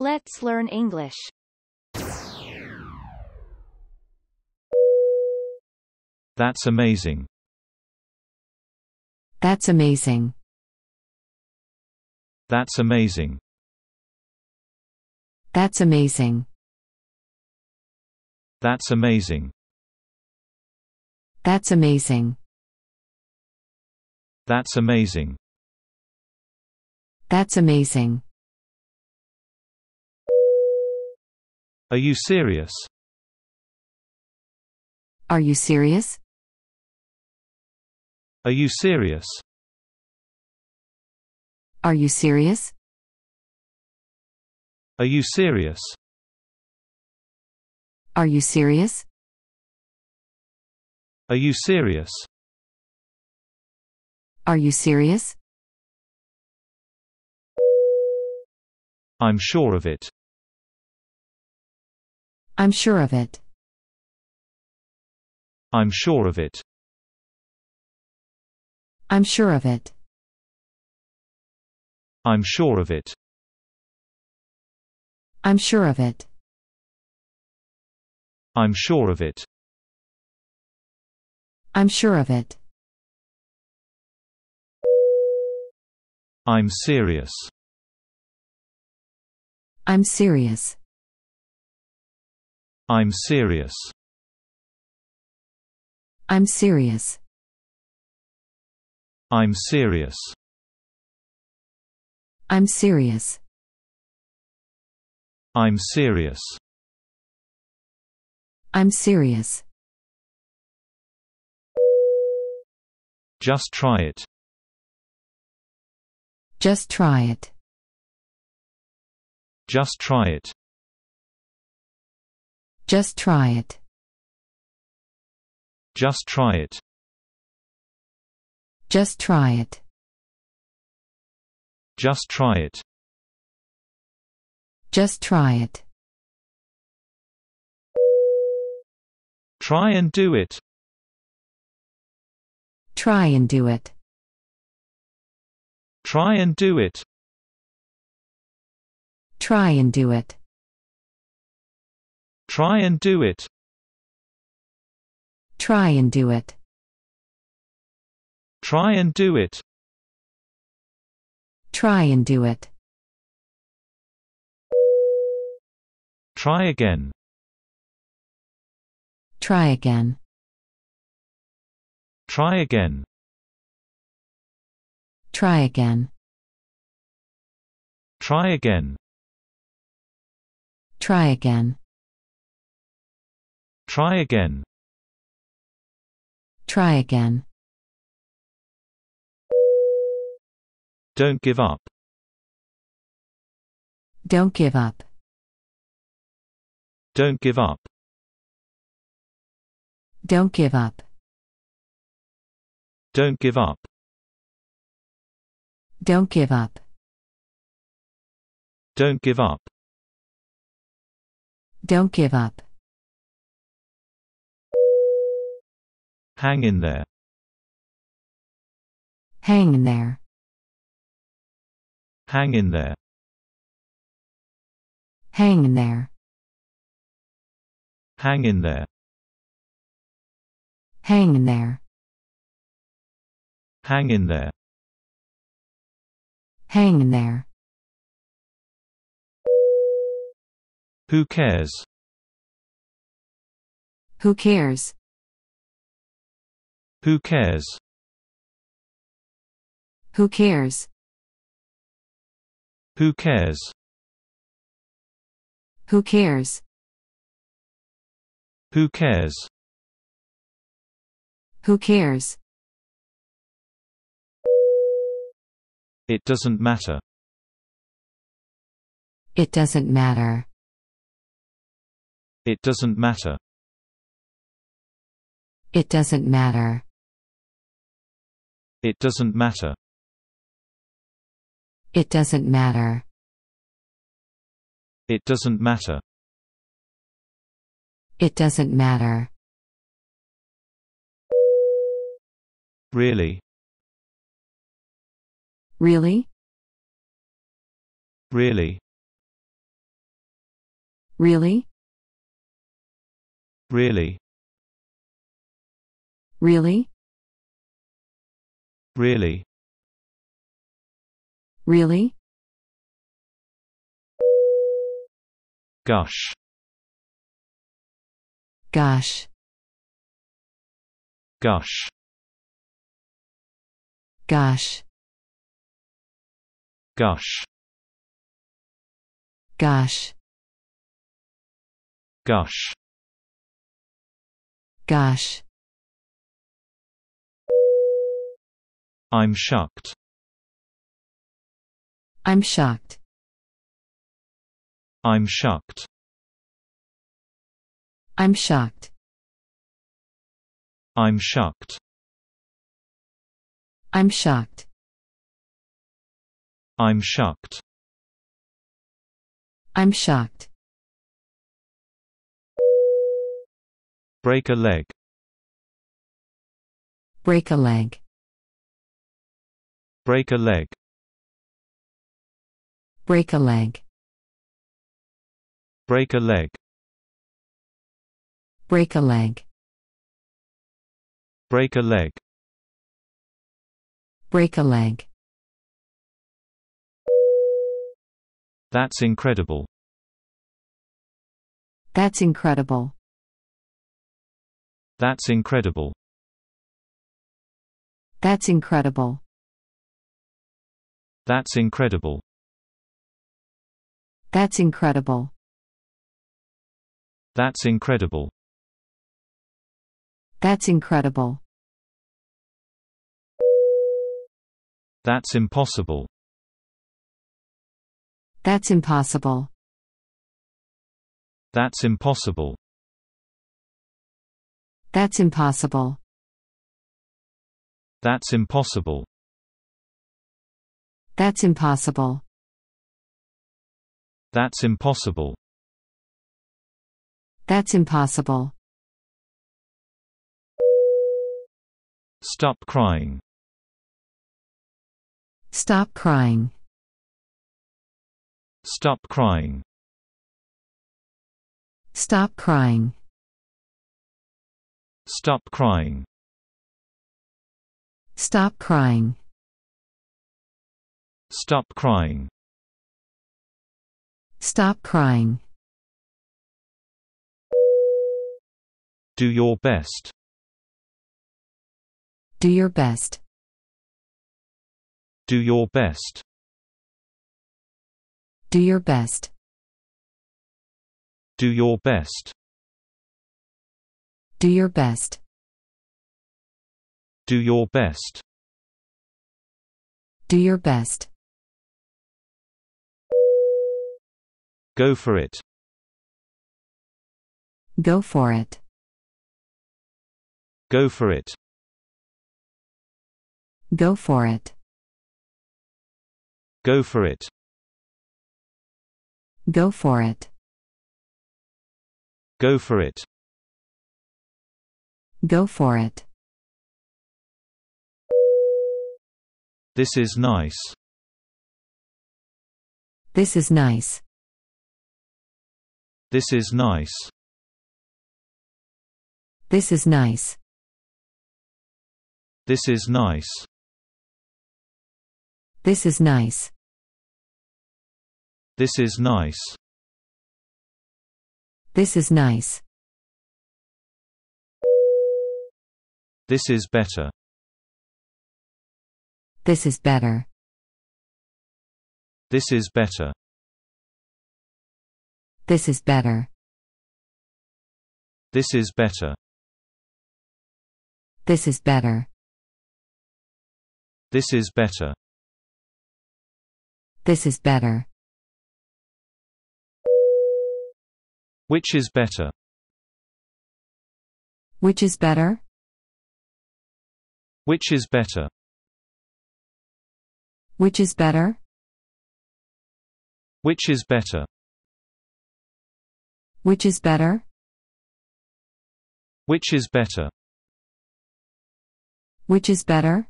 Let's learn English. That's amazing. That's amazing. That's amazing. That's amazing. That's amazing. That's amazing. That's amazing. That's amazing. Are you serious? Are you serious? Are you serious? Are you serious? Are you serious? Are you serious? Are you serious? Are you serious? I'm sure of it. I'm sure of it. I'm sure of it. I'm sure of it. I'm sure of it. I'm sure of it. I'm sure of it. I'm sure of it. I'm serious. I'm serious. I'm serious. I'm serious. I'm serious. I'm serious. I'm serious. I'm serious. Just try it. Just try it. Just try it. Just try it. Just try it. Just try it. Just try it. Just try it. Try and do it. Try and do it. Try and do it. Try and do it. Try and do it. Try and do it. Try and do it. Try and do it. Try again. Try again. Try again. Try again. Try again. Try again. Try again. Try again. Don't give up. Don't give up. Don't give up. Don't give up. Don't give up. Don't give up. Don't give up. Don't give up. Hang in there. Hang in there. Hang in there. Hang in there. Hang in there. Hang in there. Hang in there. Hang in there. Who cares? Who cares? Who cares? Who cares? Who cares? Who cares? Who cares? Who cares? It doesn't matter. It doesn't matter. It doesn't matter. It doesn't matter. It doesn't matter. It doesn't matter. It doesn't matter. It doesn't matter. Really? Really? Really? Really? Really? Really? Really? Really? Gush. Gosh. Gush. Gosh. Gush. Gosh. Gush. Gosh. I'm shocked. I'm shocked. I'm shocked. I'm shocked. I'm shocked. I'm shocked. I'm shocked. I'm shocked. Break a leg. Break a leg. Break a leg. Break a leg. Break a leg. Break a leg. Break a leg. Break a leg. That's incredible. That's incredible. That's incredible. That's incredible. That's incredible. That's incredible. That's incredible. That's incredible. That's impossible. That's impossible. That's impossible. That's impossible. That's impossible. That's impossible. That's impossible. That's impossible. Stop crying. Stop crying. Stop crying. Stop crying. Stop crying. Stop crying. Stop crying. Stop crying. Do your best. Do your best. Do your best. Do your best. Do your best. Do your best. Do your best. Do your best. Go for it. Go for it. Go for it. Go for it. Go for it. Go for it. Go for it. Go for it. This is nice. This is nice. This is nice. This is nice. This is nice. This is nice. This is nice. This is nice. This is better. This is better. This is better. This is better. This is better. This is better. This is better. This is better. Which is better? Which is better? Which is better? Which is better? Which is better? Which is better? Which is better? Which is better?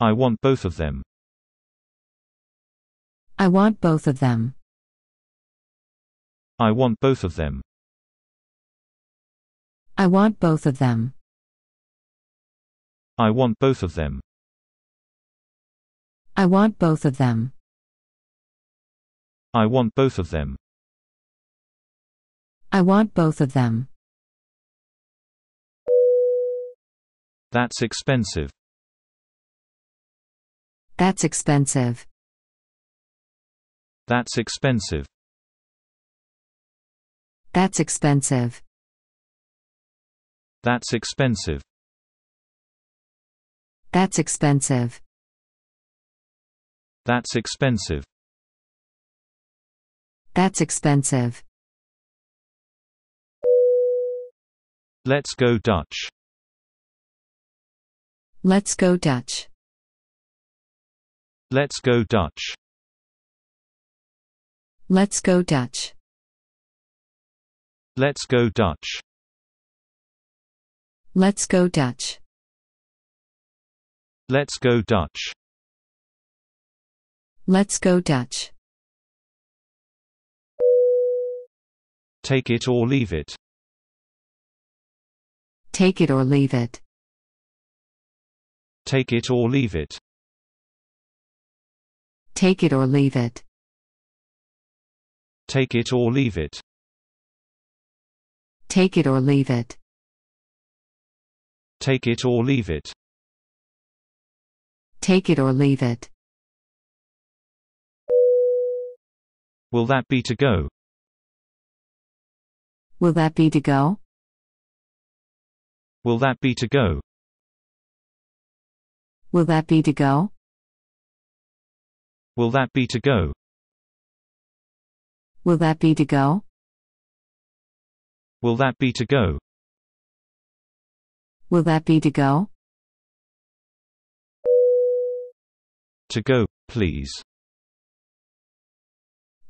I want both of them. I want both of them. I want both of them. I want both of them. I want both of them. I want both of them. I want both of them. I want both of them. That's expensive. That's expensive. That's expensive. That's expensive. That's expensive. That's expensive. That's expensive. That's expensive. Let's go Dutch. Let's go Dutch. Let's go Dutch. Let's go Dutch. Let's go Dutch. Let's go Dutch. Let's go Dutch. Let's go Dutch. Take it or leave it. Take it or leave it. Take it or leave it. Take it or leave it. Take it or leave it. Take it or leave it. Take it or leave it. Take it or leave it. Will that be to go? Will that be to go? Will that be to go? Will that be to go? Will that be to go? Will that be to go? Will that be to go? Will that be to go? To go, please.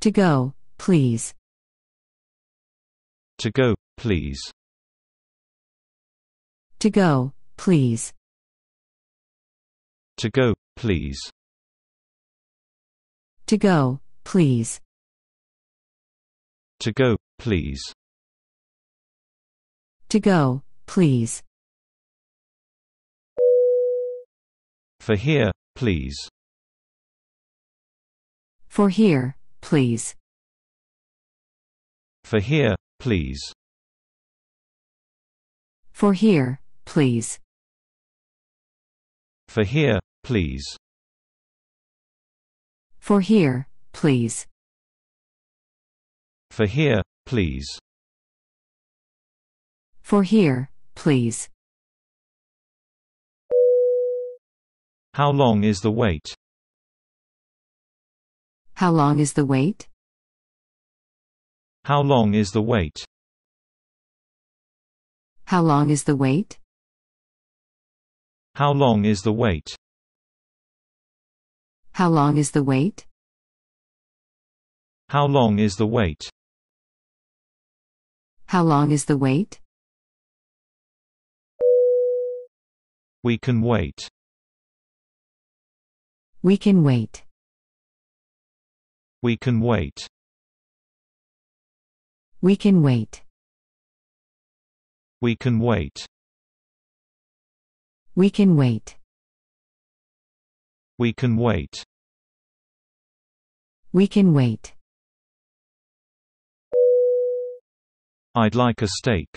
To go, please. To go, please. To go, please. To go, please. To go, please. To go, please. To go, please. For here, please. For here, please. For here, please. For here, please. For here, please. For here, please. For here, please. For here, please. How long is the wait? How long is the wait? How long is the wait? How long is the wait? How long is the wait? How long is the wait? How long is the wait? How long is the wait? We can wait. We can wait. We can wait. We can wait. We can wait. We can wait. We can wait. We can wait. I'd like a steak.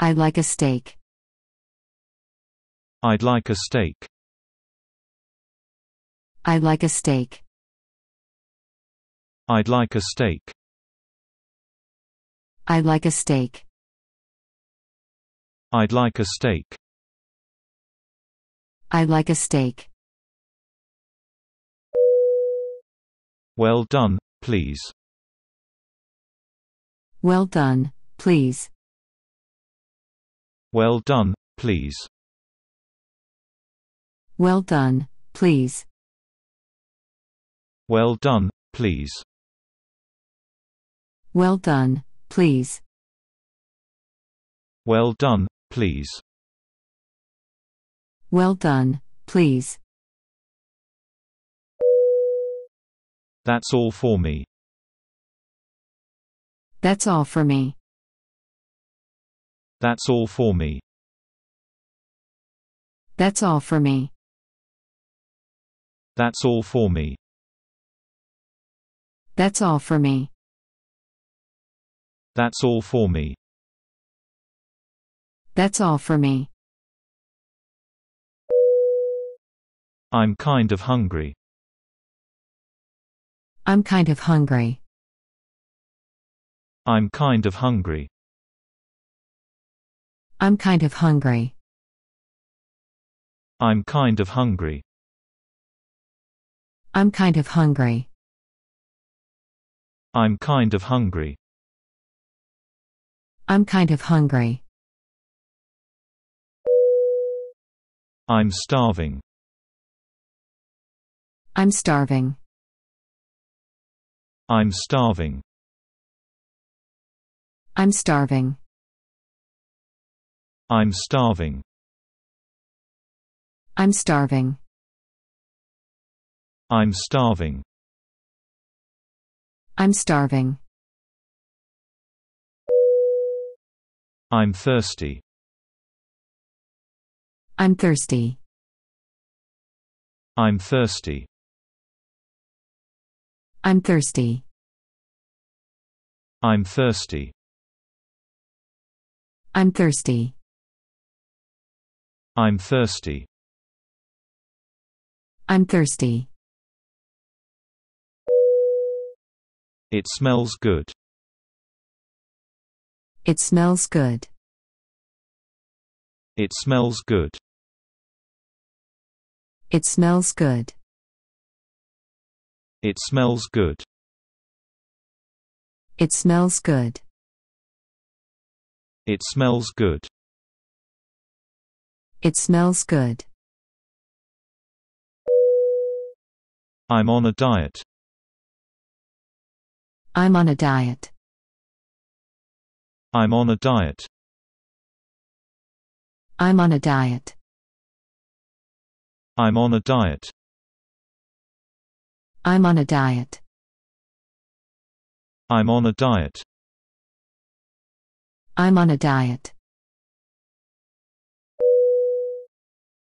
I'd like a steak. I'd like a steak. I'd like a steak. I'd like a steak. I'd like a steak. I'd like a steak. I'd like a steak. Well done, please. Well done, please. Well done, please. Well done, please. Well done, please. Well done, please. Well done, please. Well done, please. That's all for me. That's all for me. That's all for me. That's all for me. That's all for me. That's all for me. That's all for me. That's all for me. I'm kind of hungry. I'm kind of hungry. I'm kind of hungry. I'm kind of hungry. I'm kind of hungry. I'm kind of hungry. I'm kind of hungry. I'm kind of hungry. I'm starving. I'm starving. I'm starving. I'm starving. I'm starving. I'm starving. I'm starving. I'm starving. I'm thirsty. I'm thirsty. I'm thirsty. I'm thirsty. I'm thirsty. I'm thirsty. I'm thirsty. I'm thirsty. It smells good. It smells good. It smells good. It smells good. It smells good. It smells good. It smells good. It smells good. I'm on a diet. I'm on a diet. I'm on a diet. I'm on a diet. I'm on a diet. I'm on a diet. I'm on a diet. I'm on a diet.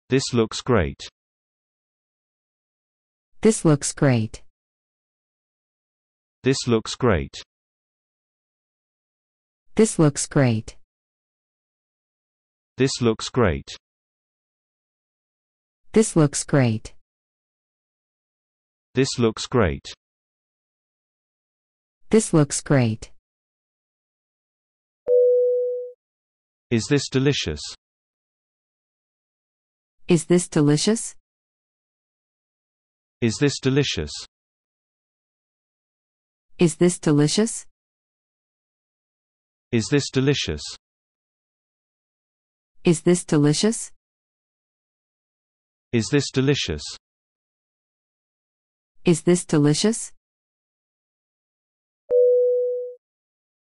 This looks great. This looks great. This looks great. This looks great. This looks great. This looks great. This looks great. This looks great. Is this delicious? Is this delicious? Is this delicious? Is this delicious? Is this delicious? Is this delicious? Is this delicious? Is this delicious?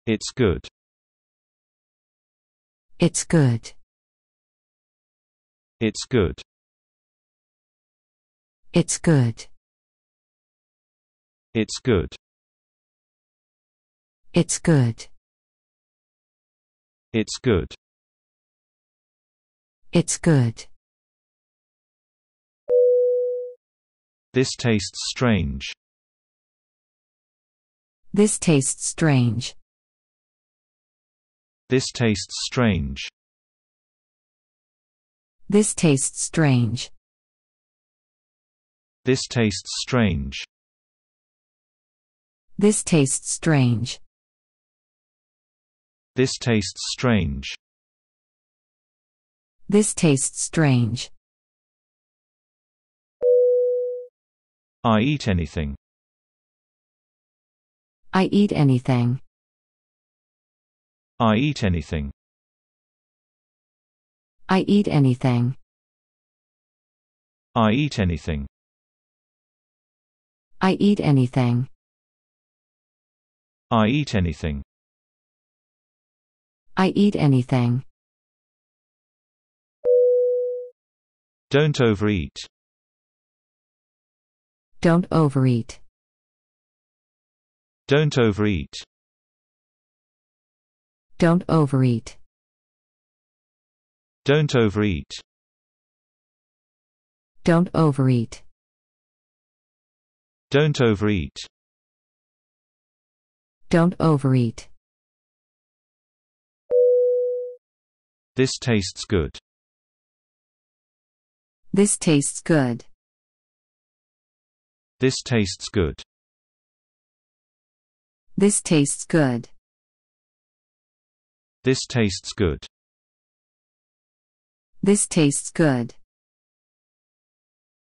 It's good. It's good. It's good. It's good. It's good. It's good. It's good. It's good. This tastes strange. This tastes strange. This tastes strange. This tastes strange. This tastes strange. This tastes strange. This tastes strange. This tastes strange. I eat anything. I eat anything. I eat anything. I eat anything. I eat anything. I eat anything. I eat anything. I eat anything. Don't overeat. Don't overeat. Don't overeat. Don't overeat. Don't overeat. Don't overeat. Don't overeat. Don't overeat. This tastes good. This tastes good. This tastes good. This tastes good. This tastes good. This tastes good.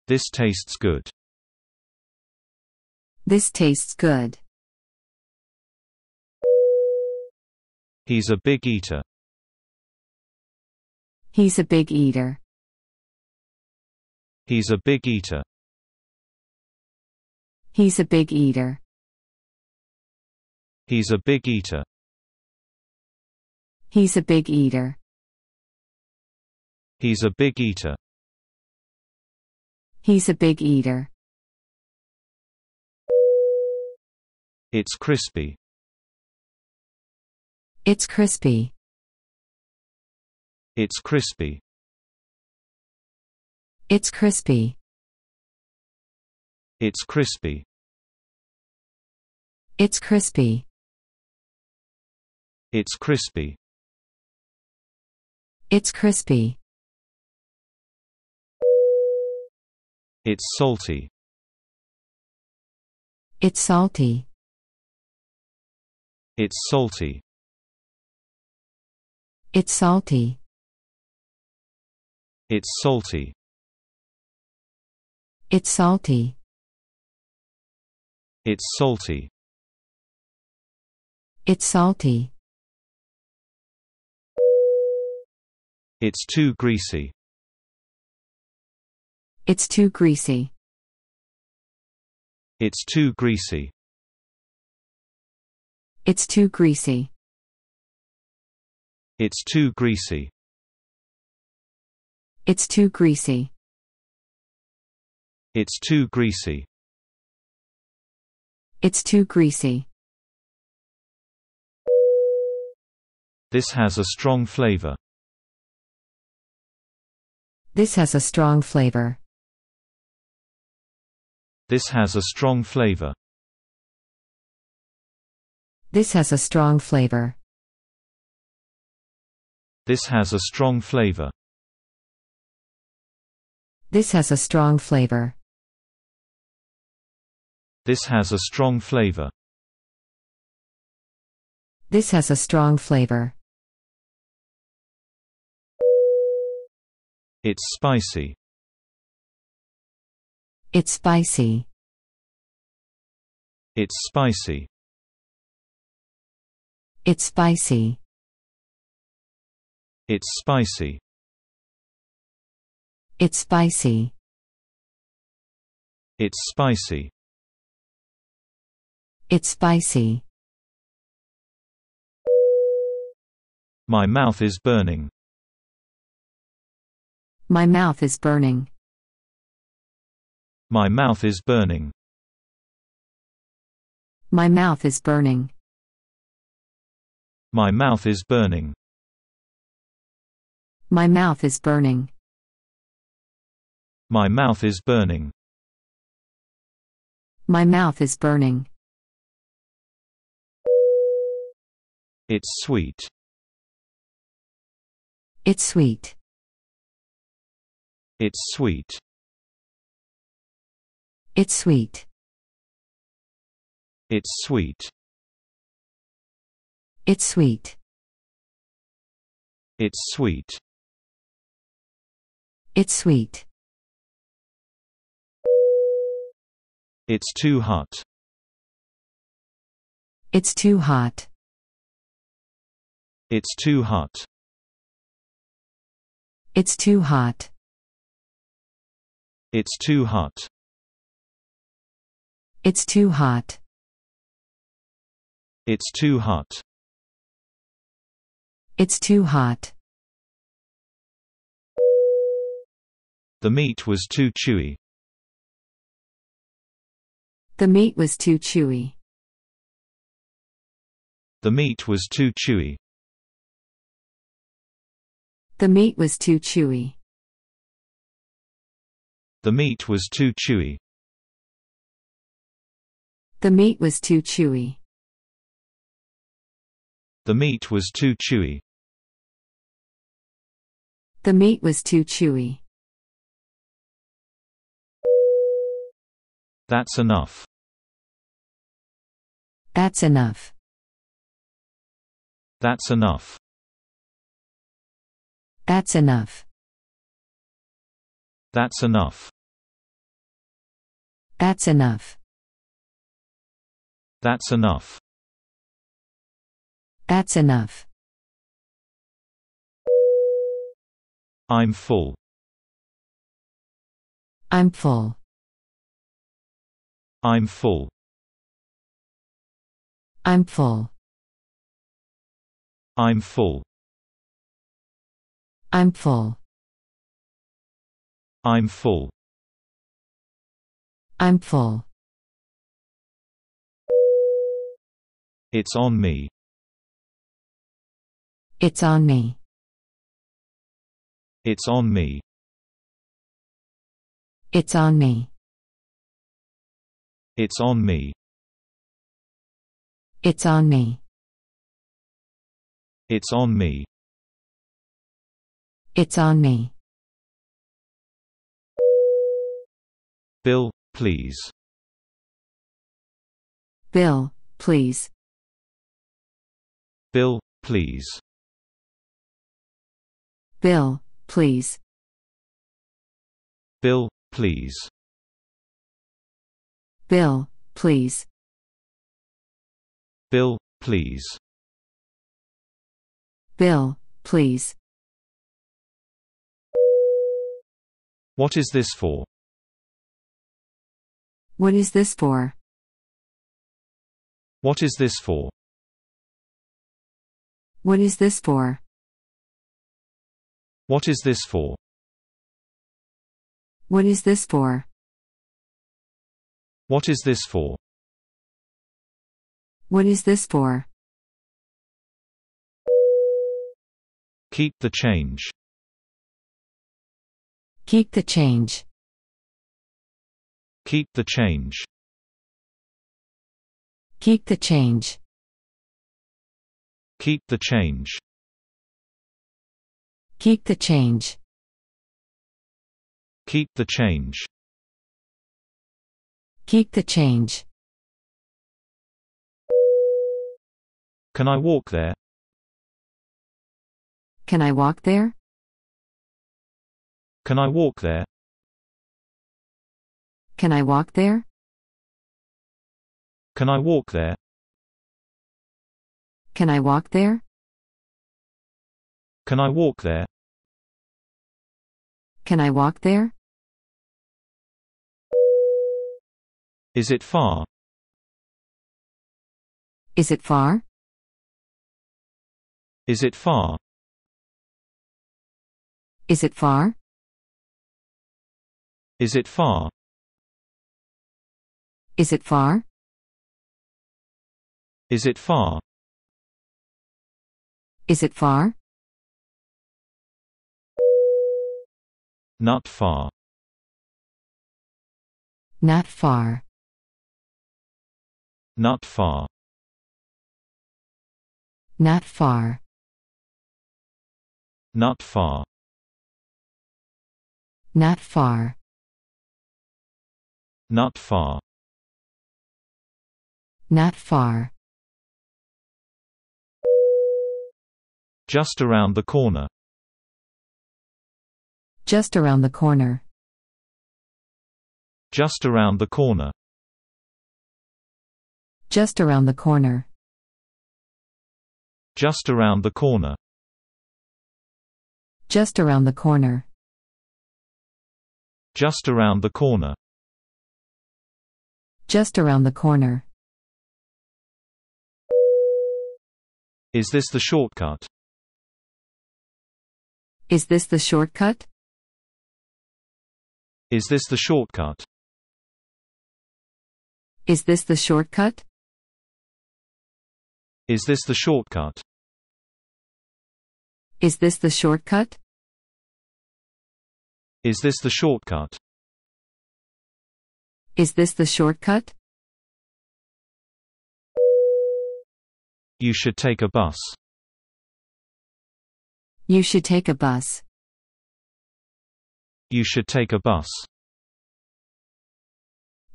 This tastes good. This tastes good. He's a big eater. He's a big eater. He's a big eater. He's a big eater. He's a big eater. He's a big eater. He's a big eater. He's a big eater. It's crispy. It's crispy. It's crispy. It's crispy. It's crispy. It's crispy. It's crispy. It's crispy. It's salty. It's salty. It's salty. It's salty. It's salty. It's salty. It's salty. It's salty. It's too greasy. It's too greasy. It's too greasy. It's too greasy. It's too greasy. It's too greasy. It's too greasy. It's too greasy. This has a strong flavor. This has a strong flavor. This has a strong flavor. This has a strong flavor. This has a strong flavor. This has a strong flavor. This has a strong flavor. This has a strong flavor. It's spicy. It's spicy. It's spicy. It's spicy. It's spicy. It's spicy. It's spicy. It's spicy. My mouth is burning. My mouth is burning. My mouth is burning. My mouth is burning. My mouth is burning. My mouth is burning. My mouth is burning. My mouth is burning. It's sweet. It's sweet. It's sweet. It's sweet. It's sweet. It's sweet. It's sweet. It's sweet. It's too hot. It's too hot. It's too hot. It's too hot. It's too hot. It's too hot. It's too hot. It's too hot. The meat was too chewy. The meat was too chewy. The meat was too chewy. The meat was too chewy. The meat was too chewy. The meat was too chewy. The meat was too chewy. The meat was too chewy. That's enough. That's enough. That's enough. That's enough. That's enough. That's enough. That's enough. That's enough. I'm full. I'm full. I'm full. I'm full. I'm full. I'm full. I'm full. I'm full. It's on me. It's on me. It's on me. It's on me. It's on me. It's on me. It's on me. It's on me. Bill, please. Bill, please. Bill, please. Bill, please. Bill, please. Bill, please. Bill, please. Bill, please. What is this for? What is this for? What is this for? What is this for? What is this for? What is this for? What is this for? What is this for? Keep the change. Keep the change. Keep the change. Keep the change. Keep the change. Keep the change. Keep the change. Keep the change. Can I walk there? Can I walk there? Can I walk there? Can I walk there? Can I walk there? Can I walk there? Can I walk there? Can I walk there? Is it far? Is it far? Is it far? Is it far? Is it far? Is it far? Is it far? Is it far? Not far. Not far. Not far. Not far. Not far. Not far. Not far. Not far. Just around the corner. Just around the corner. Just around the corner. Just around the corner. Just around the corner. Just around the corner. Just around the corner. Just around the corner. Is this the shortcut? Is this the shortcut? Is this the shortcut? Is this the shortcut? Is this the shortcut? Is this the shortcut? Is this the shortcut? Is this the shortcut? You should take a bus. You should take a bus. You should take a bus.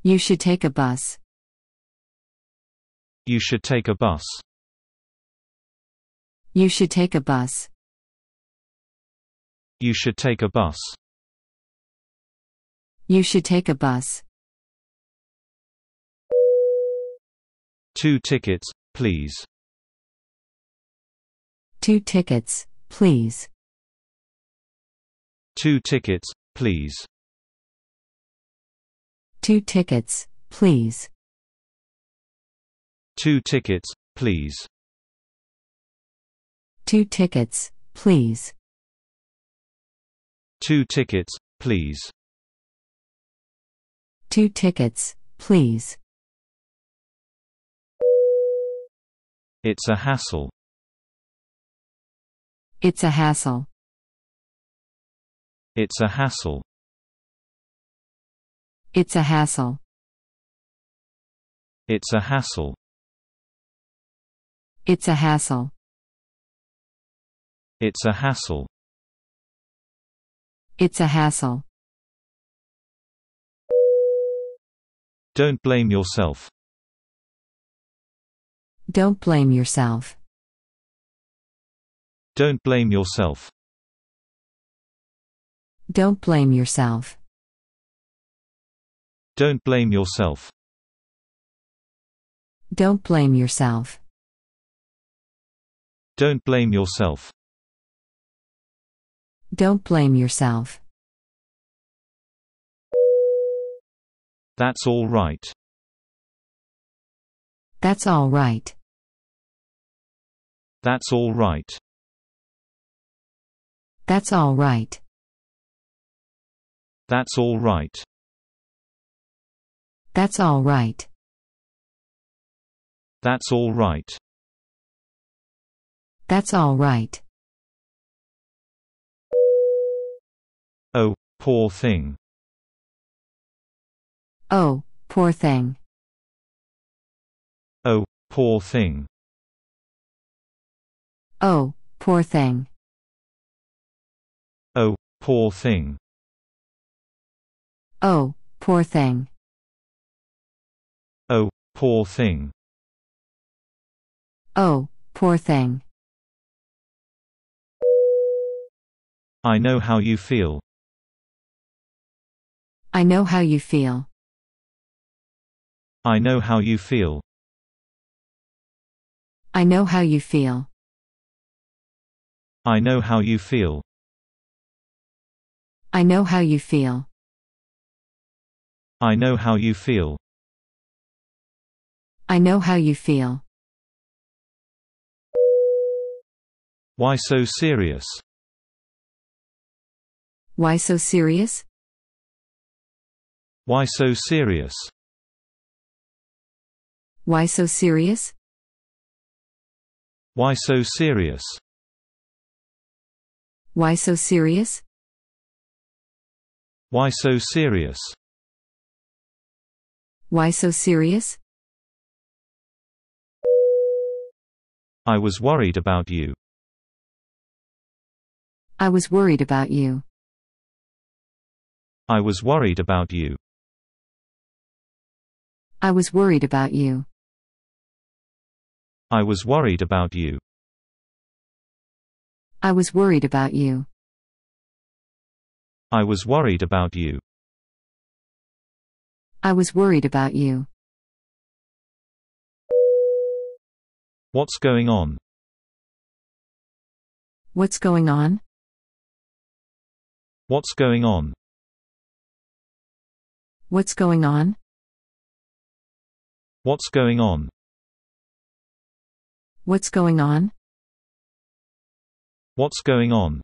You should take a bus. You should take a bus. You should take a bus. You should take a bus. You should take a bus. Two tickets, please. Two tickets, please. Two tickets, please. Two tickets, please. Two tickets, please. Two tickets, please. Two tickets, please. Two tickets, please. It's a hassle. It's a hassle. It's a hassle. It's a hassle. It's a hassle. It's a hassle. It's a hassle. It's a hassle. Don't blame yourself. Don't blame yourself. Don't blame yourself. Don't blame yourself. Don't blame yourself. Don't blame yourself. Don't blame yourself. Don't blame yourself. That's all right. That's all right. That's all right. That's all right. That's all right. That's all right. That's all right. That's all right. Oh, poor thing. Oh, poor thing. Oh, poor thing. Oh, poor thing. Oh, poor thing. Oh, poor thing. Oh, poor thing. Oh, poor thing. I know how you feel. I know how you feel. I know how you feel. I know how you feel. I know how you feel. I know how you feel. I know how you feel. I know how you feel. Why so serious? Why so serious? Why so serious? Why so serious? Why so serious? Why so serious? Why so serious? Why so serious? I was worried about you. I was worried about you. I was worried about you. I was worried about you. I was worried about you. I was worried about you. I was worried about you. I was worried about you. What's going on? What's going on? What's going on? What's going on? What's going on? What's going on? What's going on?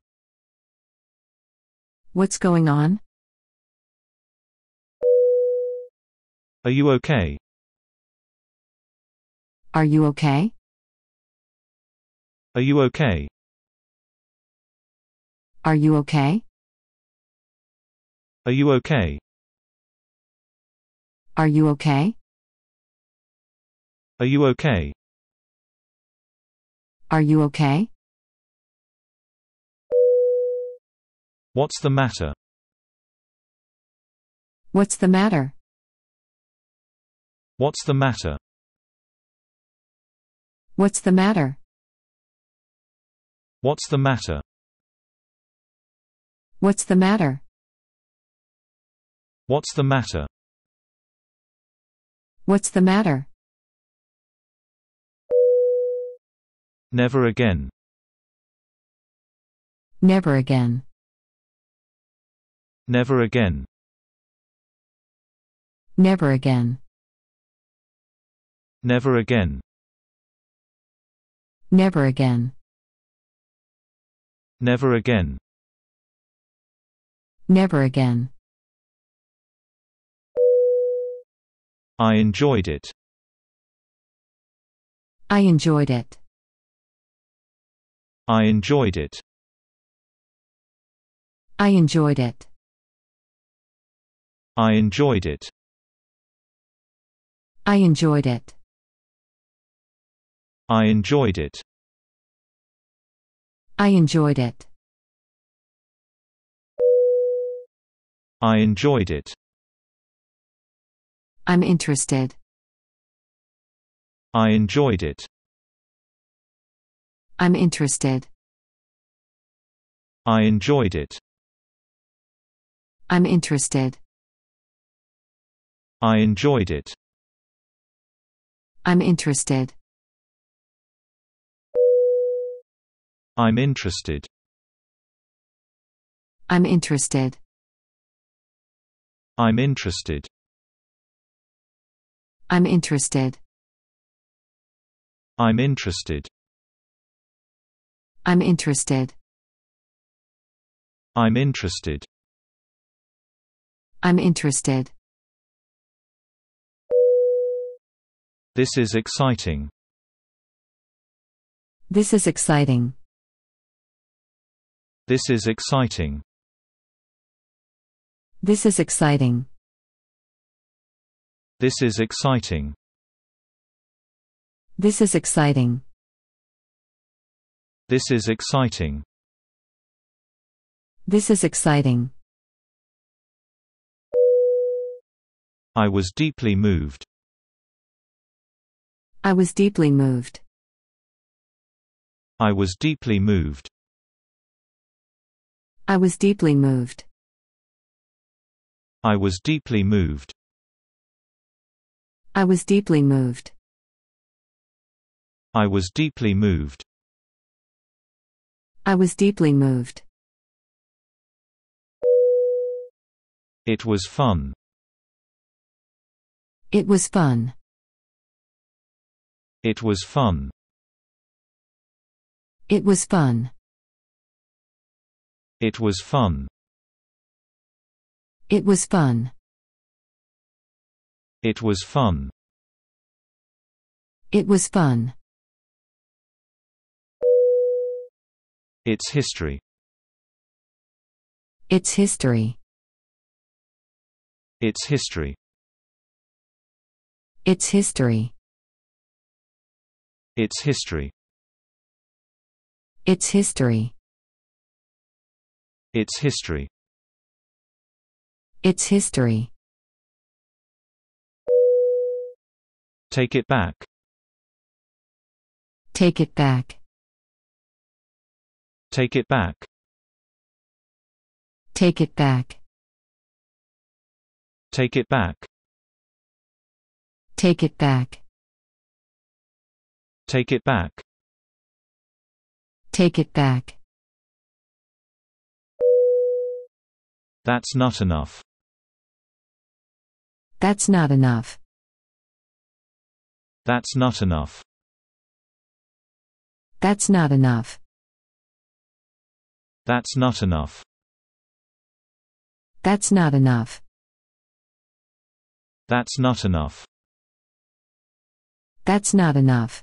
What's going on? Are you okay? Are you okay? Are you okay? Are you okay? Are you okay? Are you okay? Are you okay? Are you okay? What's the matter? What's the matter? What's the matter? What's the matter? What's the matter? What's the matter? What's the matter? What's the matter? Never again. Never again. Never again. Never again. Never again. Never again. Never again. Never again. I enjoyed it. I enjoyed it. I enjoyed it. I enjoyed it. I enjoyed it. I enjoyed it. I enjoyed it. I enjoyed it. I enjoyed it. I'm interested. I enjoyed it. I'm interested. I enjoyed it. I'm interested. I enjoyed it. I'm interested. I'm interested. I'm interested. I'm interested. I'm interested. I'm interested. I'm interested. I'm interested. I'm interested. This is exciting. This is exciting. This is exciting. This is exciting. This is exciting. This is exciting. This is exciting. This is exciting. I was deeply moved. I was deeply moved. I was deeply moved. I was deeply moved. I was deeply moved. I was deeply moved. I was deeply moved. I was deeply moved. It was fun. It was fun. It was fun. It was fun. It was fun. It was fun. It was fun. It was fun. Its history Its history Its history Its history Its history Its history Its history Its history Take it back Take it back Take it back. Take it back. Take it back. Take it back. Take it back. Take it back. That's not enough. That's not enough. That's not enough. That's not enough. That's not enough. That's not enough. That's not enough. That's not enough.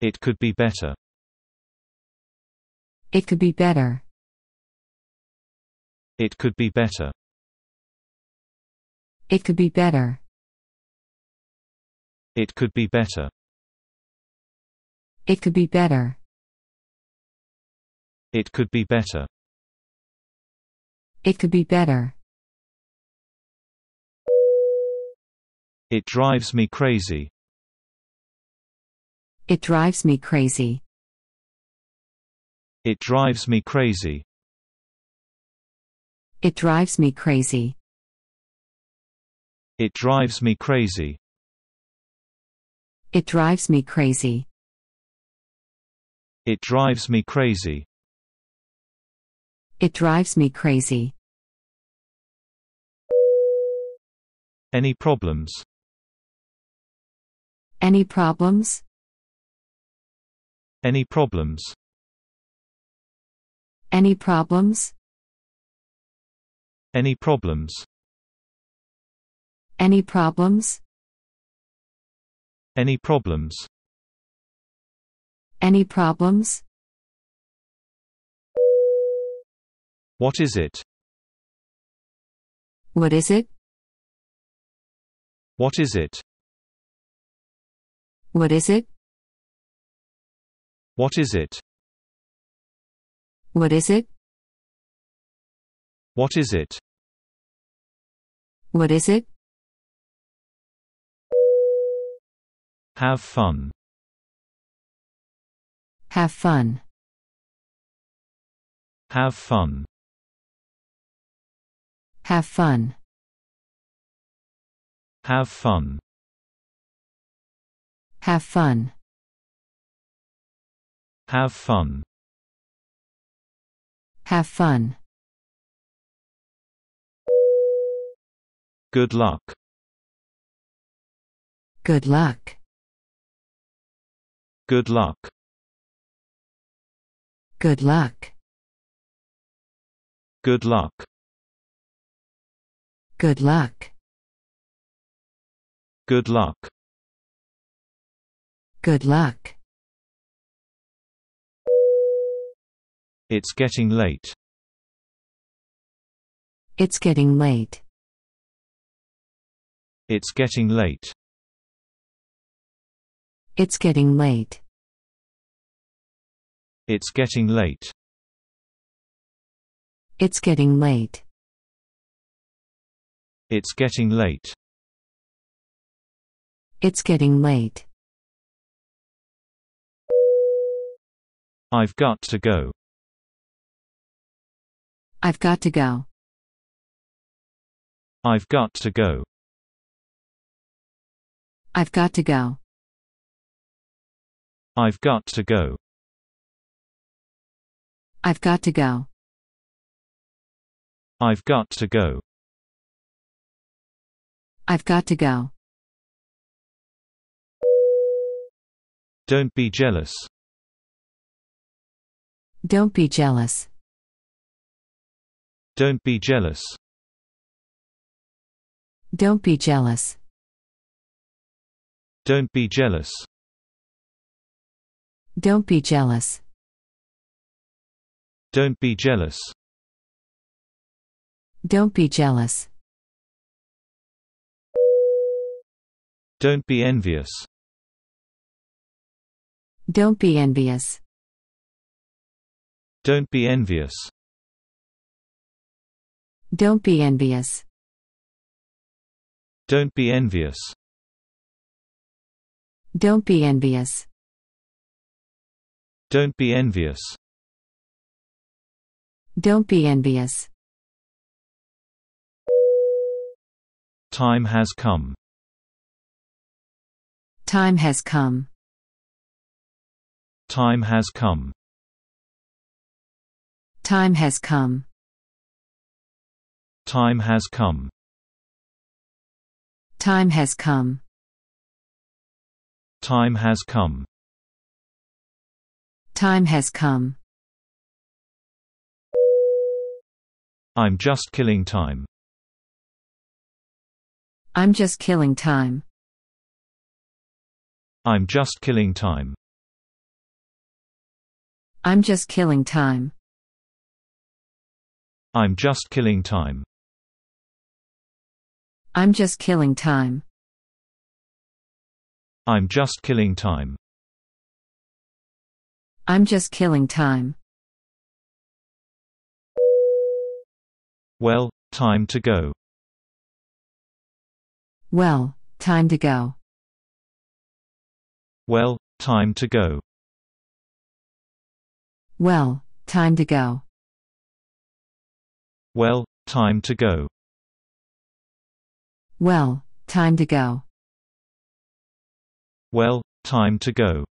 It could be better. It could be better. It could be better. It could be better. It could be better. It could be better. It could be better. It could be better. It drives me crazy. It drives me crazy. It drives me crazy. It drives me crazy. It drives me crazy. It drives me crazy. It drives me crazy. It drives me crazy. Any problems? Any problems? Any problems? Any problems? Any problems? Any problems? Any problems? Any problems? What is it? What is it? What is it? What is it? What is it? What is it? What is it? What is it? Have fun. Have fun. Have fun. Have fun. Have fun. Have fun. Have fun. Have fun. Good luck. Good luck. Good luck. Good luck. Good luck. Good luck. Good luck. Good luck. It's getting late. It's getting late. It's getting late. It's getting late. It's getting late. It's getting late. It's getting late. It's getting late. I've got to go. I've got to go. I've got to go. I've got to go. I've got to go. I've got to go. I've got to go. I've got to go. Don't be jealous. Don't be jealous. Don't be jealous. Don't be jealous. Don't be jealous. Don't be jealous. Don't be jealous. Don't be jealous. Don't be envious. Don't be envious. Don't be envious. Don't be envious. Don't be envious. Don't be envious. Don't be envious. Don't be envious. Time has come. Time has come. Time has come. Time has come. Time has come. Time has come. Time has come. Time has come. I'm just killing time. I'm just killing time. I'm just killing time. I'm just killing time. I'm just killing time. I'm just killing time. I'm just killing time. I'm just killing time. Well, time to go. Well, time to go. Well, time to go. Well, time to go. Well, time to go. Well, time to go. Well, time to go.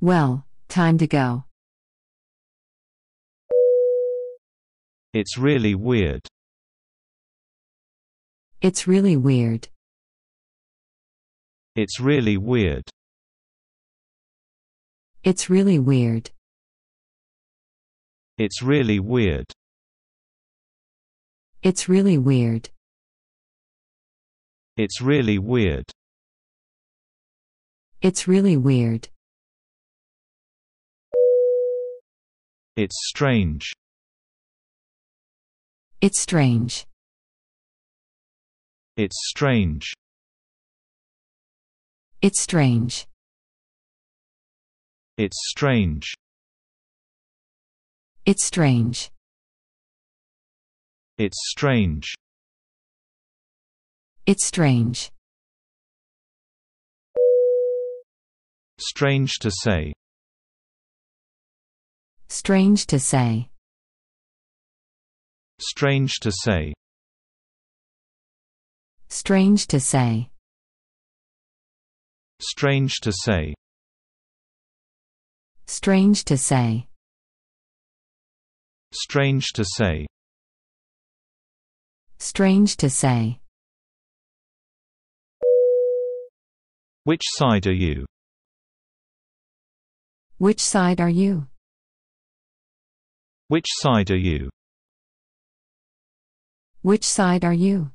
Well, time to go. It's really weird. It's really weird. It's really weird. It's really weird. It's really weird. It's really weird. It's really weird. It's really weird. It's strange. It's strange. It's strange. It's strange. It's strange. It's strange. It's strange. It's strange. Strange to say. Strange to say. Strange to say. Strange to say. Strange to say. Strange to say. Strange to say. Strange to say. Which side are you? Which side are you? Which side are you? Which side are you?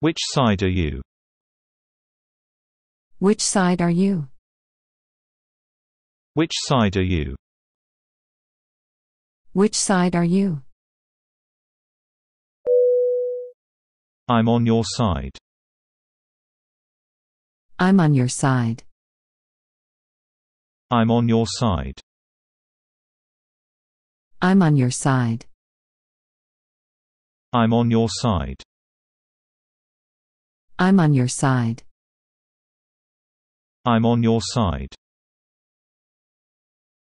Which side are you? Which side are you? Which side are you? Which side are you? I'm on your side. I'm on your side. I'm on your side. I'm on your side. I'm on your side. I'm on your side. I'm on your side.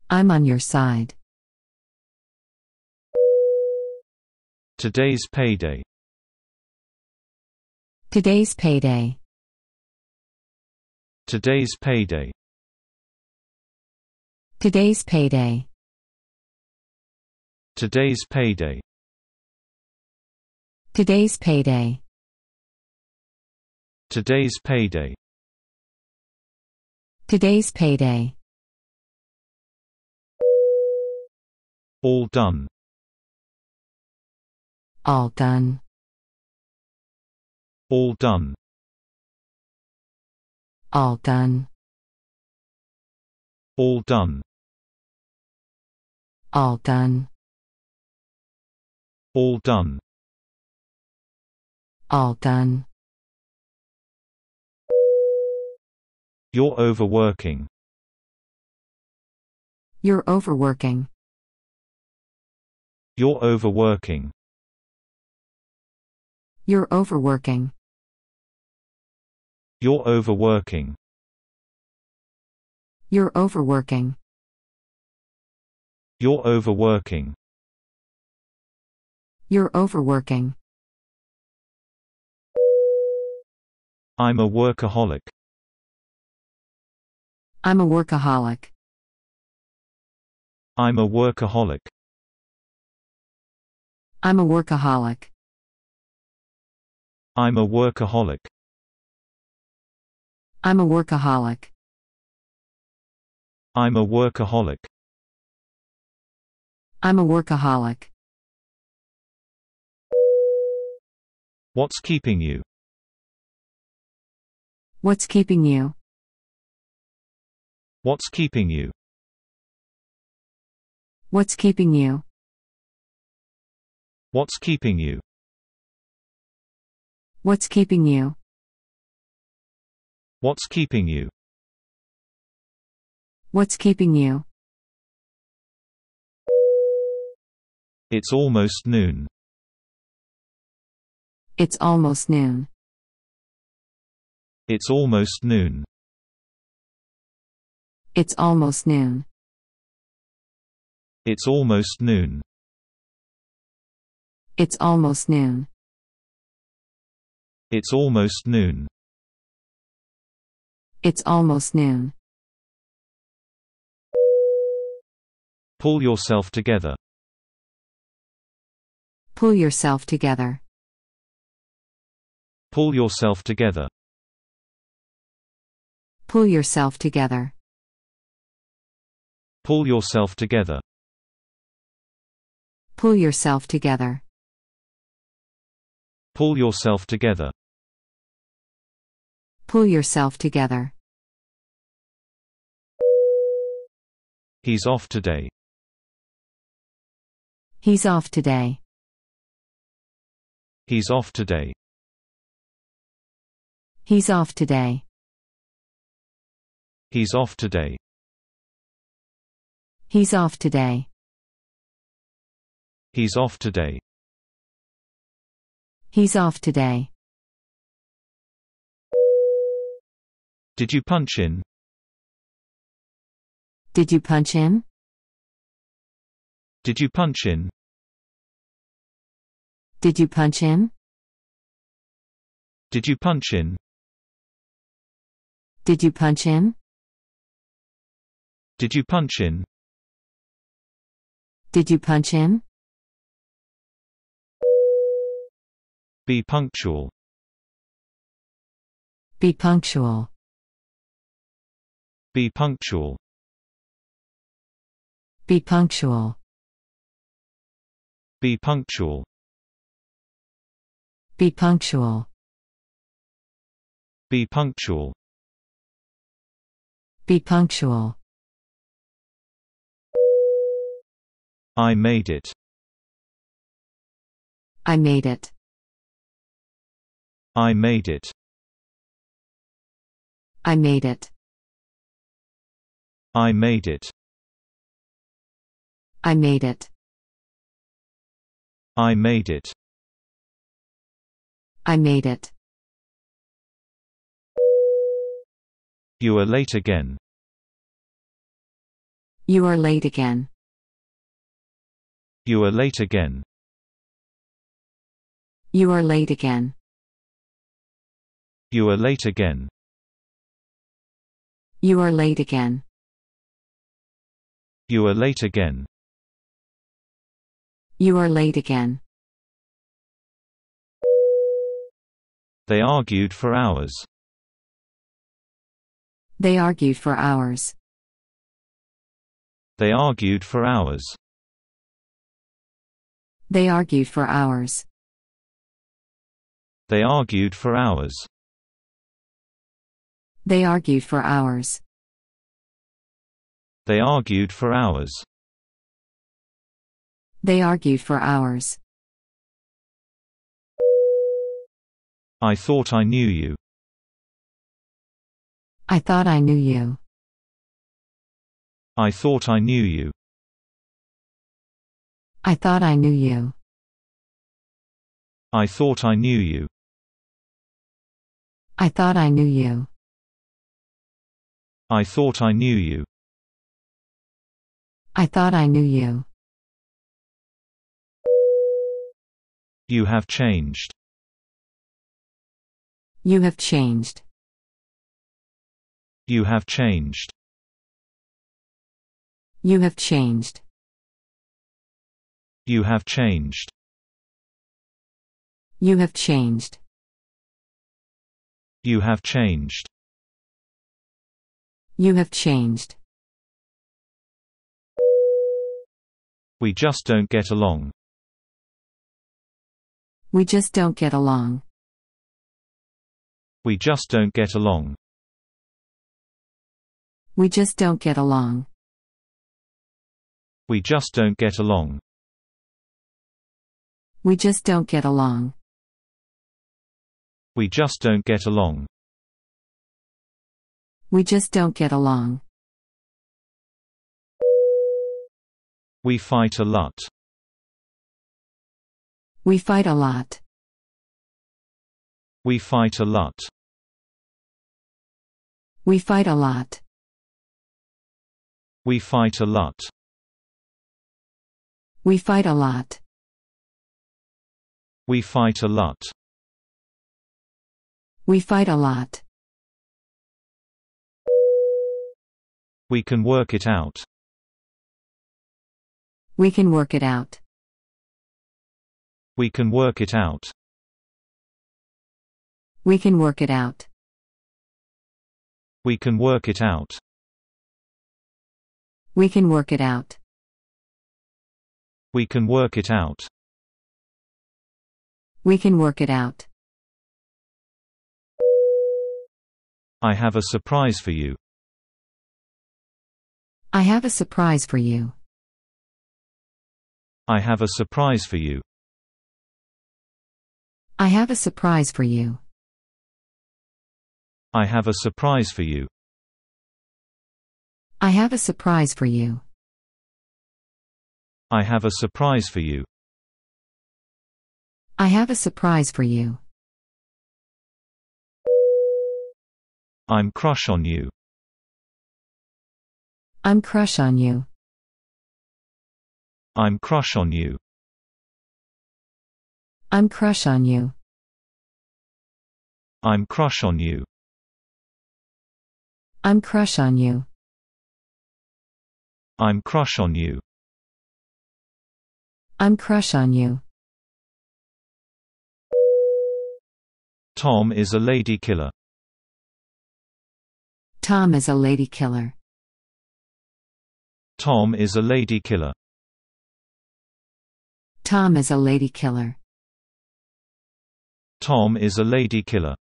I'm on your side. Today's payday. Today's payday. Today's payday. Today's payday. Today's payday. Today's payday. Today's payday. Today's payday. All done. All done. All done. All done. All done. All done. All done. All done. You're overworking. You're overworking. You're overworking. You're overworking. You're overworking. You're overworking. You're overworking. You're overworking. I'm a workaholic. I'm a workaholic. I'm a workaholic. I'm a workaholic. I'm a workaholic. I'm a workaholic. I'm a workaholic. I'm a workaholic. What's keeping you? What's keeping you? What's keeping you? What's keeping you? What's keeping you? What's keeping you? What's keeping you? What's keeping you? It's almost noon. It's almost noon. It's almost noon. It's almost noon. It's almost noon. It's almost noon. It's almost noon. It's almost noon. Pull yourself together. Pull yourself together. Pull yourself together. Pull yourself together. Pull yourself together. Pull yourself together. Pull yourself together. Pull yourself together. He's off today. He's off today. He's off today. He's off today. He's off today. He's off today. He's off today. He's off today. Did you punch in? Did you punch in? Did you punch in? Did you punch in? Did you punch in? Did you punch in? Did you punch in? Did you punch him? Be punctual. Be punctual. Be punctual. Be punctual. Be punctual. Be punctual. Be punctual. Be punctual. I made it. I made it. I made it. I made it. I made it. I made it. I made it. I made it. You are late again. You are late again. You are late again. You are late again. You are late again. You are late again. You are late again. You are late again. They argued for hours. They argued for hours. They argued for hours. They argued for hours. They argued for hours. They argued for hours. They argued for hours. They argued for hours. I thought I knew you. I thought I knew you. I thought I knew you. I thought I knew you. I thought I knew you. I thought I knew you. I thought I knew you. I thought I knew you. You have changed. You have changed. You have changed. You have changed. You have changed. You have changed. You have changed. You have changed. We just don't get along. We just don't get along. We just don't get along. We just don't get along. We just don't get along. We just don't get along. We just don't get along. We just don't get along. We fight a lot. We fight a lot. We fight a lot. We fight a lot. We fight a lot. We fight a lot. We fight a lot. We fight a lot. We can work it out. We can work it out. We can work it out. We can work it out. We can work it out. We can work it out. We can work it out. We can work it out. I have a surprise for you. I have a surprise for you. I have a surprise for you. I have a surprise for you. I have a surprise for you. I have a surprise for you. I have a surprise for you. I have a surprise for you. I'm crush on you. I'm crush on you. I'm crush on you. I'm crush on you. I'm crush on you. I'm crush on you. I'm crush on you. I'm crush on you. Tom is a lady killer. Tom is a lady killer. Tom is a lady killer. Tom is a lady killer. Tom is a lady killer.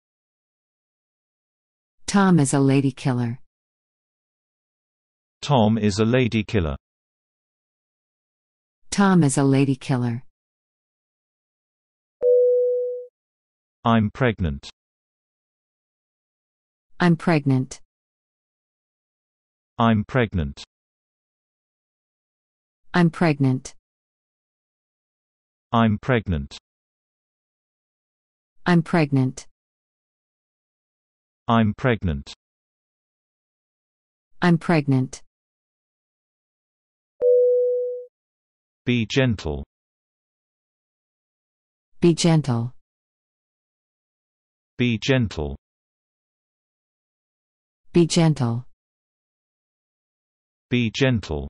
Tom is a lady killer. Tom is a lady killer. Tom is a lady killer. I'm pregnant. I'm pregnant. I'm pregnant. I'm pregnant. I'm pregnant. I'm pregnant. I'm pregnant. I'm pregnant. Be gentle. Be gentle. Be gentle. Be gentle. Be gentle.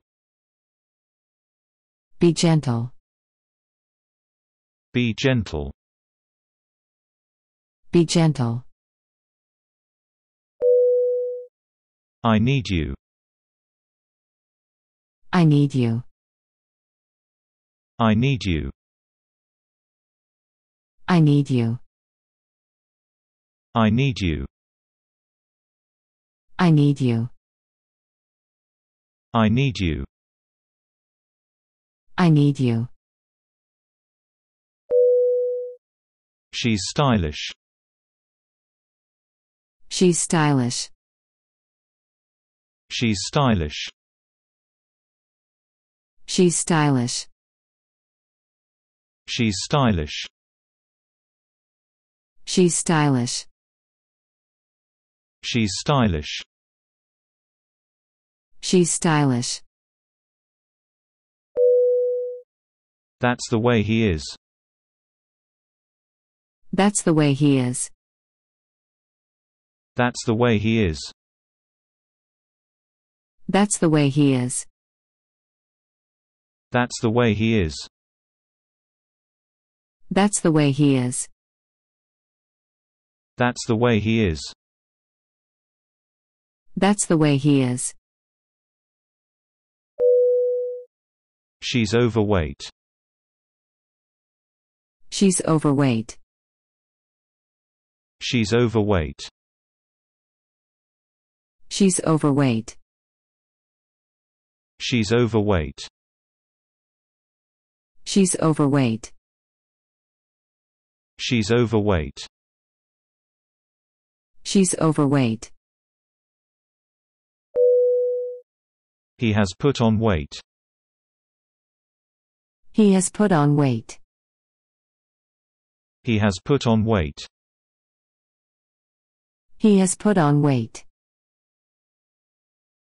Be gentle. Be gentle. Be gentle. I need you. I need you. I need you. I need you. I need you. I need you. I need you. I need you. She's stylish. She's stylish. She's stylish. She's stylish. She's stylish. She's stylish. She's stylish. She's stylish. That's the way he is. That's the way he is. That's the way he is. That's the way he is. That's the way he is. That's the way he is. That's the way he is. That's the way he is. She's overweight. She's overweight. She's overweight. She's overweight. She's overweight. She's overweight. She's overweight. She's overweight. He has put on weight. He has put on weight. He has put on weight. He has put on weight.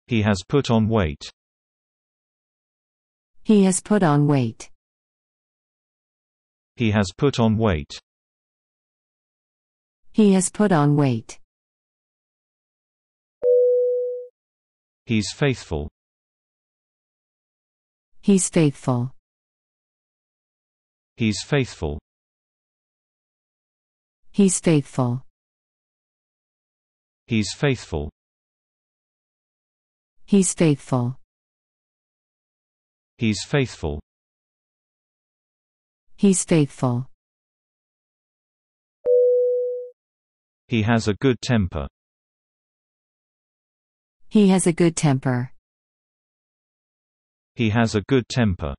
He has put on weight. He has put on weight. He has put on weight. He has put on weight. He's faithful. He's faithful. He's faithful. He's faithful. He's faithful. He's faithful. He's faithful. He's faithful. He has a good temper. He has a good temper. He has a good temper.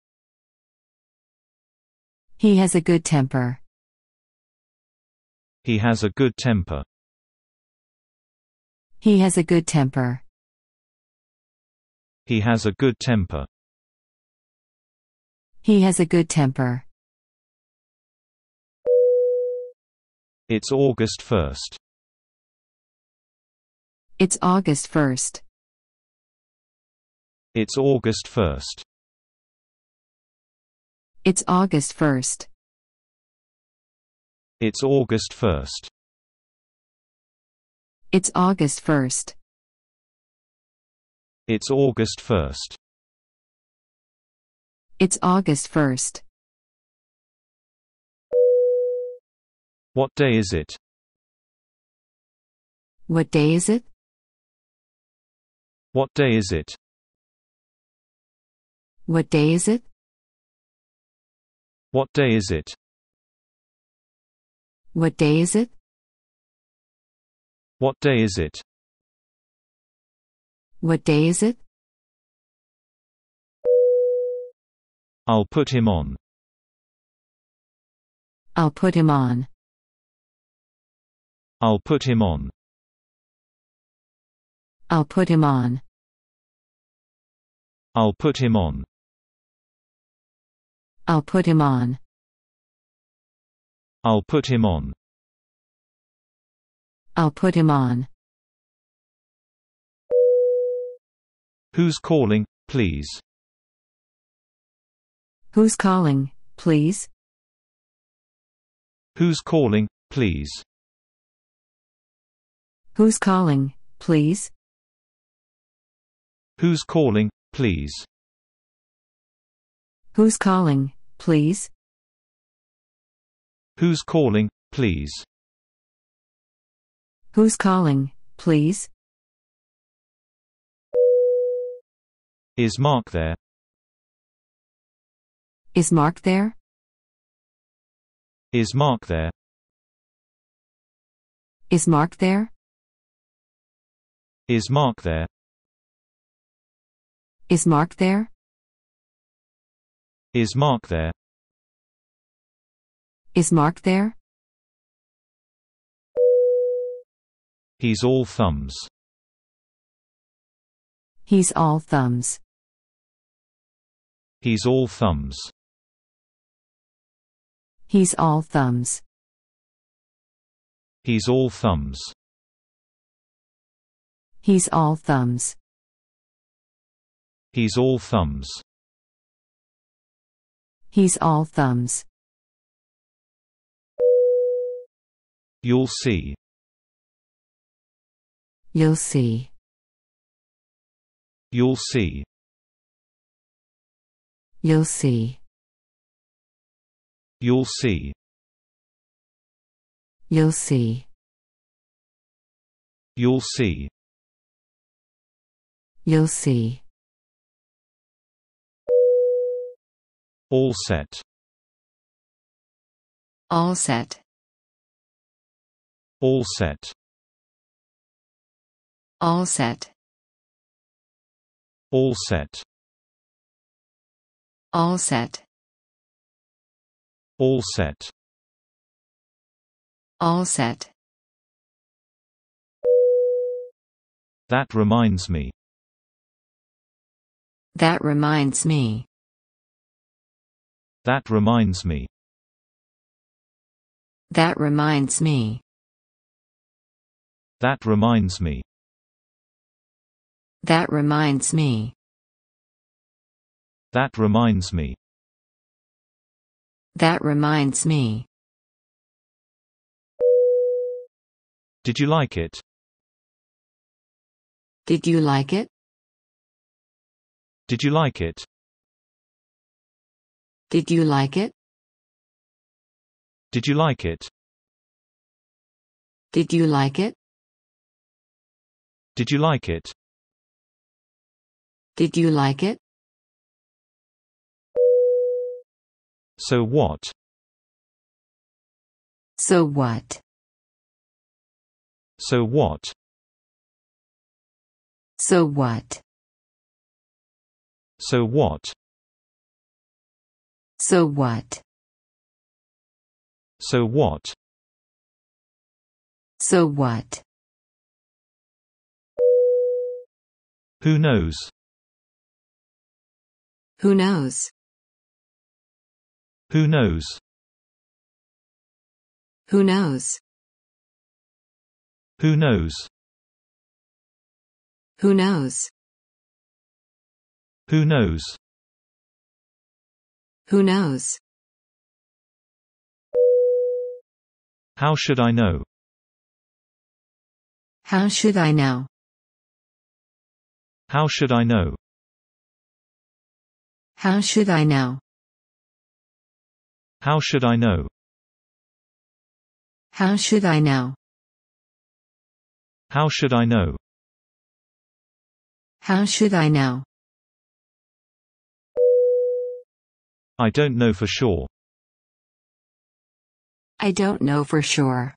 He has a good temper. He has a good temper. He has a good temper. He has a good temper. He has a good temper. It's August 1st. It's August 1st. It's August 1st. It's August 1st. It's August 1st. It's August 1st. It's August 1st. It's August 1st. What day is it? What day is it? What day is it? What day is it? What day is it? What day is it? What day is it? What day is it? I'll put him on. I'll put him on. I'll put him on. I'll put him on. I'll put him on. I'll put him on. I'll put him on. I'll put him on. Who's calling, please? Who's calling, please? Who's calling, please? Who's calling, please? Who's calling, please? Who's calling, please? Who's calling, please? Who's calling, please? Is Mark there? Is Mark there? Is Mark there? Is Mark there? Is Mark there? Is Mark there? Is Mark there? Is Mark there? He's all thumbs. He's all thumbs. He's all thumbs. He's all thumbs. He's all thumbs. He's all thumbs. He's all thumbs. He's all thumbs. You'll see. You'll see. You'll see. You'll see. You'll see. You'll see. You'll see. You'll see. All set. All set. All set. All set. All set. All set. All set. All set. That reminds me. That reminds me. That reminds me. That reminds me. That reminds me. That reminds me. That reminds me. That reminds me. Did you like it? Did you like it? Did you like it? Did you like it? Did you like it? Did you like it? Did you like it? Did you like it? So what? So what? So what? So what? So what? So what? So what? So what? Who knows? Who knows? Who knows? Who knows? Who knows? Who knows? Who knows? Who knows? How should I know? How should I know? How should I know? How should I know? How should I know? How should I know? How should I know? How should I know? I don't know for sure. I don't know for sure.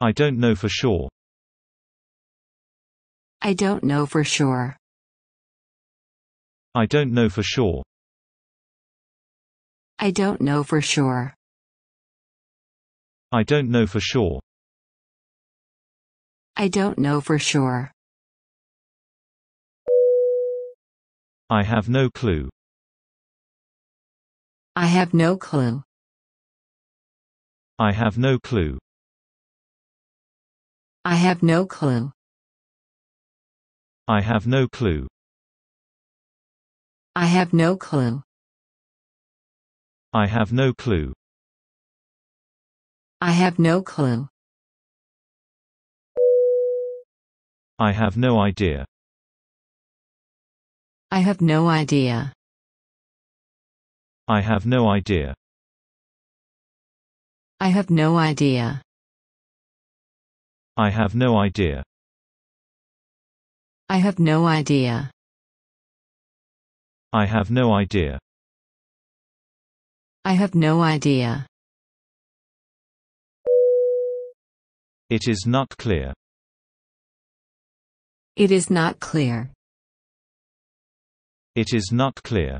I don't know for sure. I don't know for sure. I don't know for sure. I don't know for sure. I don't know for sure. I don't know for sure. I have no clue. I have no clue. I have no clue. I have no clue. I have no clue. I have no clue. I have no clue. I have no clue. I have no idea. I have no idea. I have no idea. I have no idea. I have no idea. I have no idea. I have no idea. I have no idea. It is not clear. It is not clear. It is not clear.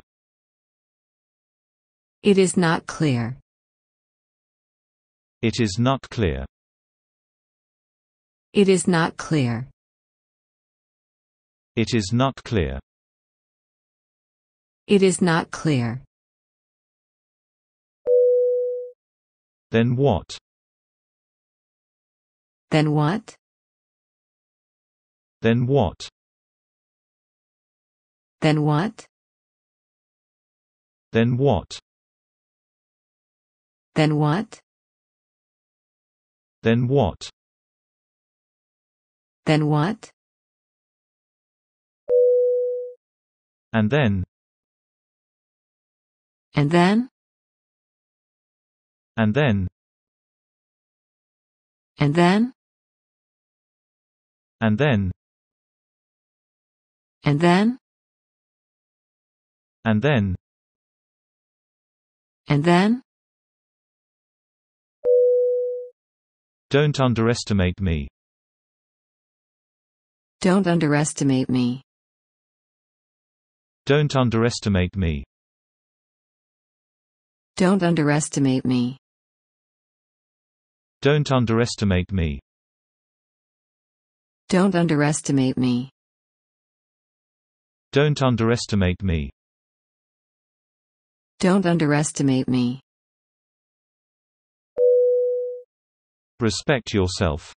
It is not clear. It is not clear. It is not clear. It is not clear. It is not clear. Then what? Then what? Then what? Then what? Then what? Then what? Then what? Then what? And then? And then? And then? And then? And then? And then? And then? And then? Don't underestimate me. Don't underestimate me. Don't underestimate me. Don't underestimate me. Don't underestimate me. Don't underestimate me. Don't underestimate me. Don't underestimate me. Respect yourself.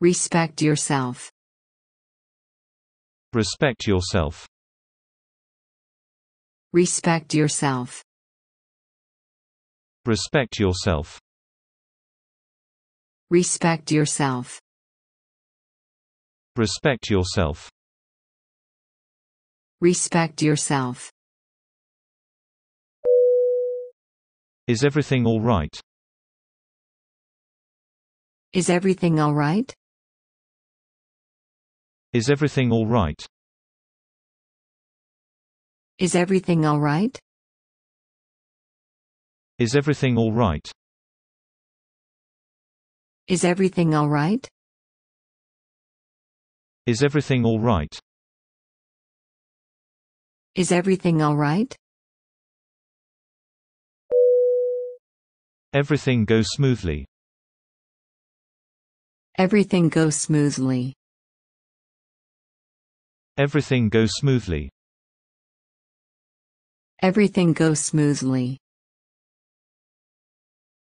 Respect yourself. Respect yourself. Respect yourself. Respect yourself. Respect yourself. Respect yourself. Respect yourself. Is everything all right? Is everything all right? Is everything all right? Is everything all right? Is everything all right? Is everything all right? Is everything all right? Is everything all right? Everything goes smoothly. Everything goes smoothly. Everything goes smoothly. Everything goes smoothly.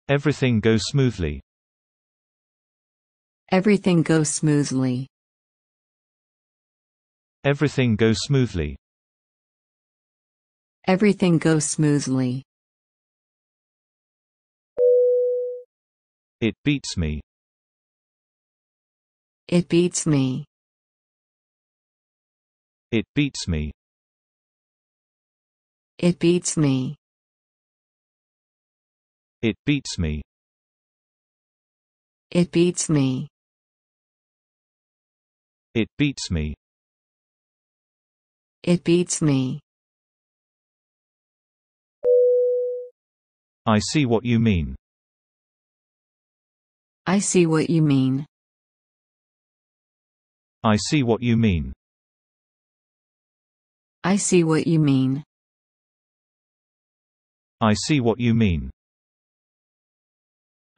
Everything goes smoothly. Everything goes smoothly. Everything goes smoothly. Everything goes smoothly. It beats me. It beats me. It beats me. It beats me. It beats me. It beats me. It beats me. It beats me. I see what you mean. I see what you mean. I see what you mean. I see what you mean. I see what you mean.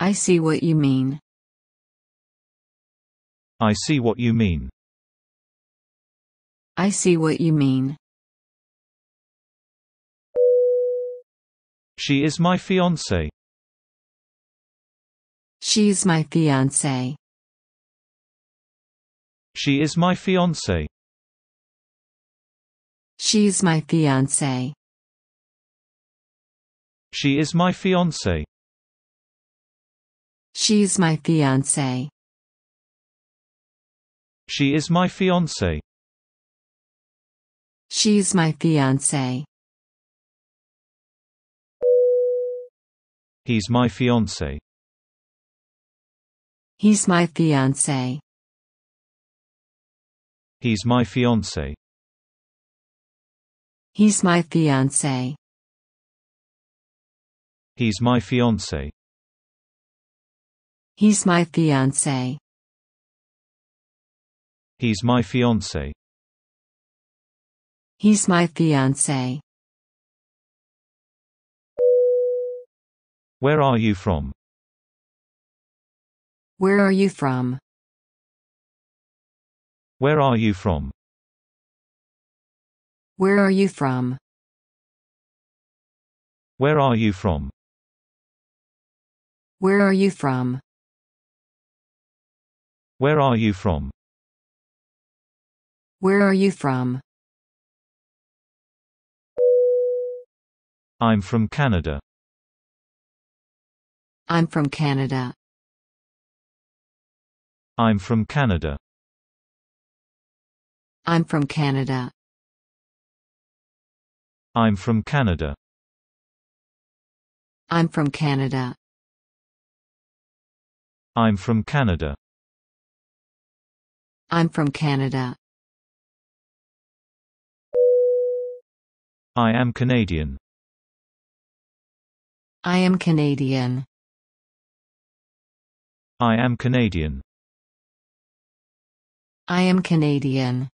I see what you mean. I see what you mean. I see what you mean. She is my fiancée. She is my fiancée. She is my fiancée. She's my fiancée. She is my fiancée. She's my fiancée. She is my fiancée. She's my fiancée. He's my fiancé. He's my fiancé. He's my fiance. He's my fiance. He's my fiance. He's my fiance. He's my fiance. He's my fiance. Where are you from? Where are you from? Where are you from? Where are you from? Where are you from? Where are you from? Where are you from? Where are you from? I'm from Canada. I'm from Canada. I'm from Canada. I'm from Canada. I'm from Canada. I'm from Canada. I'm from Canada. I'm from Canada. I am Canadian. I am Canadian. I am Canadian. I am Canadian.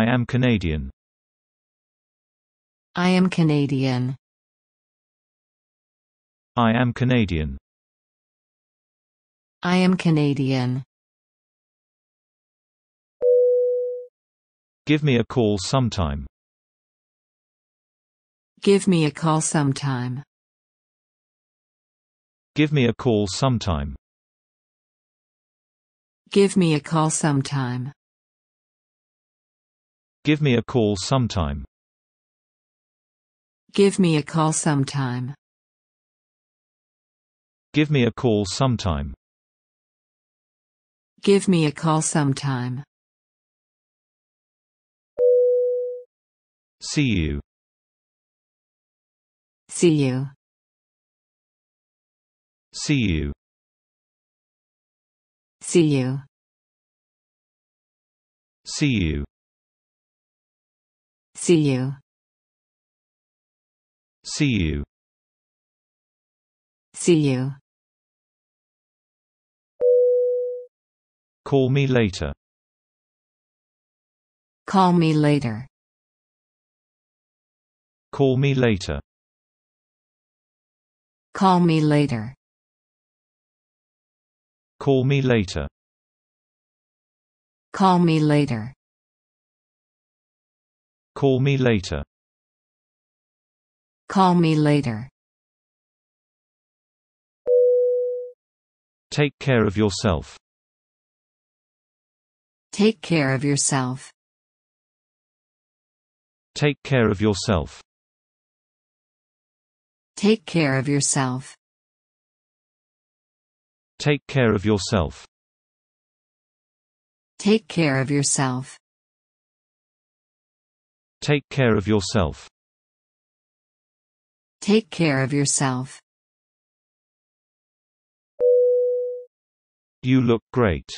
I am Canadian. I am Canadian. I am Canadian. I am Canadian. Give me a call sometime. Give me a call sometime. Give me a call sometime. Give me a call sometime. Give me a call sometime. Give me a call sometime. Give me a call sometime. Give me a call sometime. See you. See you. See you. See you. See you. See See you. CU CU CU Call me later Call me later Call me later Call me later Call me later Call me later Call me later. Call me later. Take care of yourself. Take care of yourself. Take care of yourself. Take care of yourself. Take care of yourself. Take care of yourself. Take care of yourself. Take care of yourself. You look great.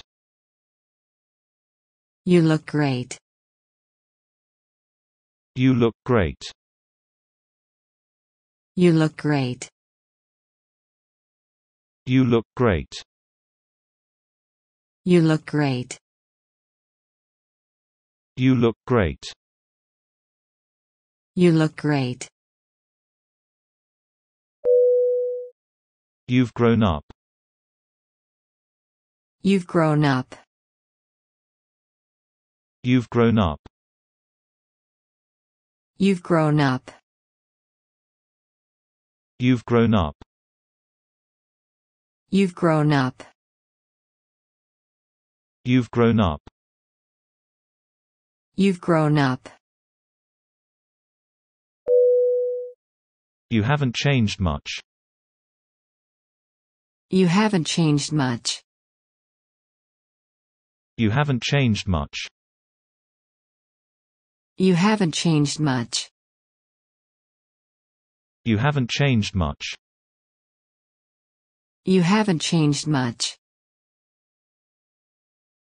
You look great. You look great. You look great. You look great. You look great. You look great. You look great. You've grown up. You've grown up. You've grown up. You've grown up. You've grown up. You've grown up. You've grown up. You've grown up. You haven't changed much. You haven't changed much. You haven't changed much. You haven't changed much. You haven't changed much. You haven't changed much.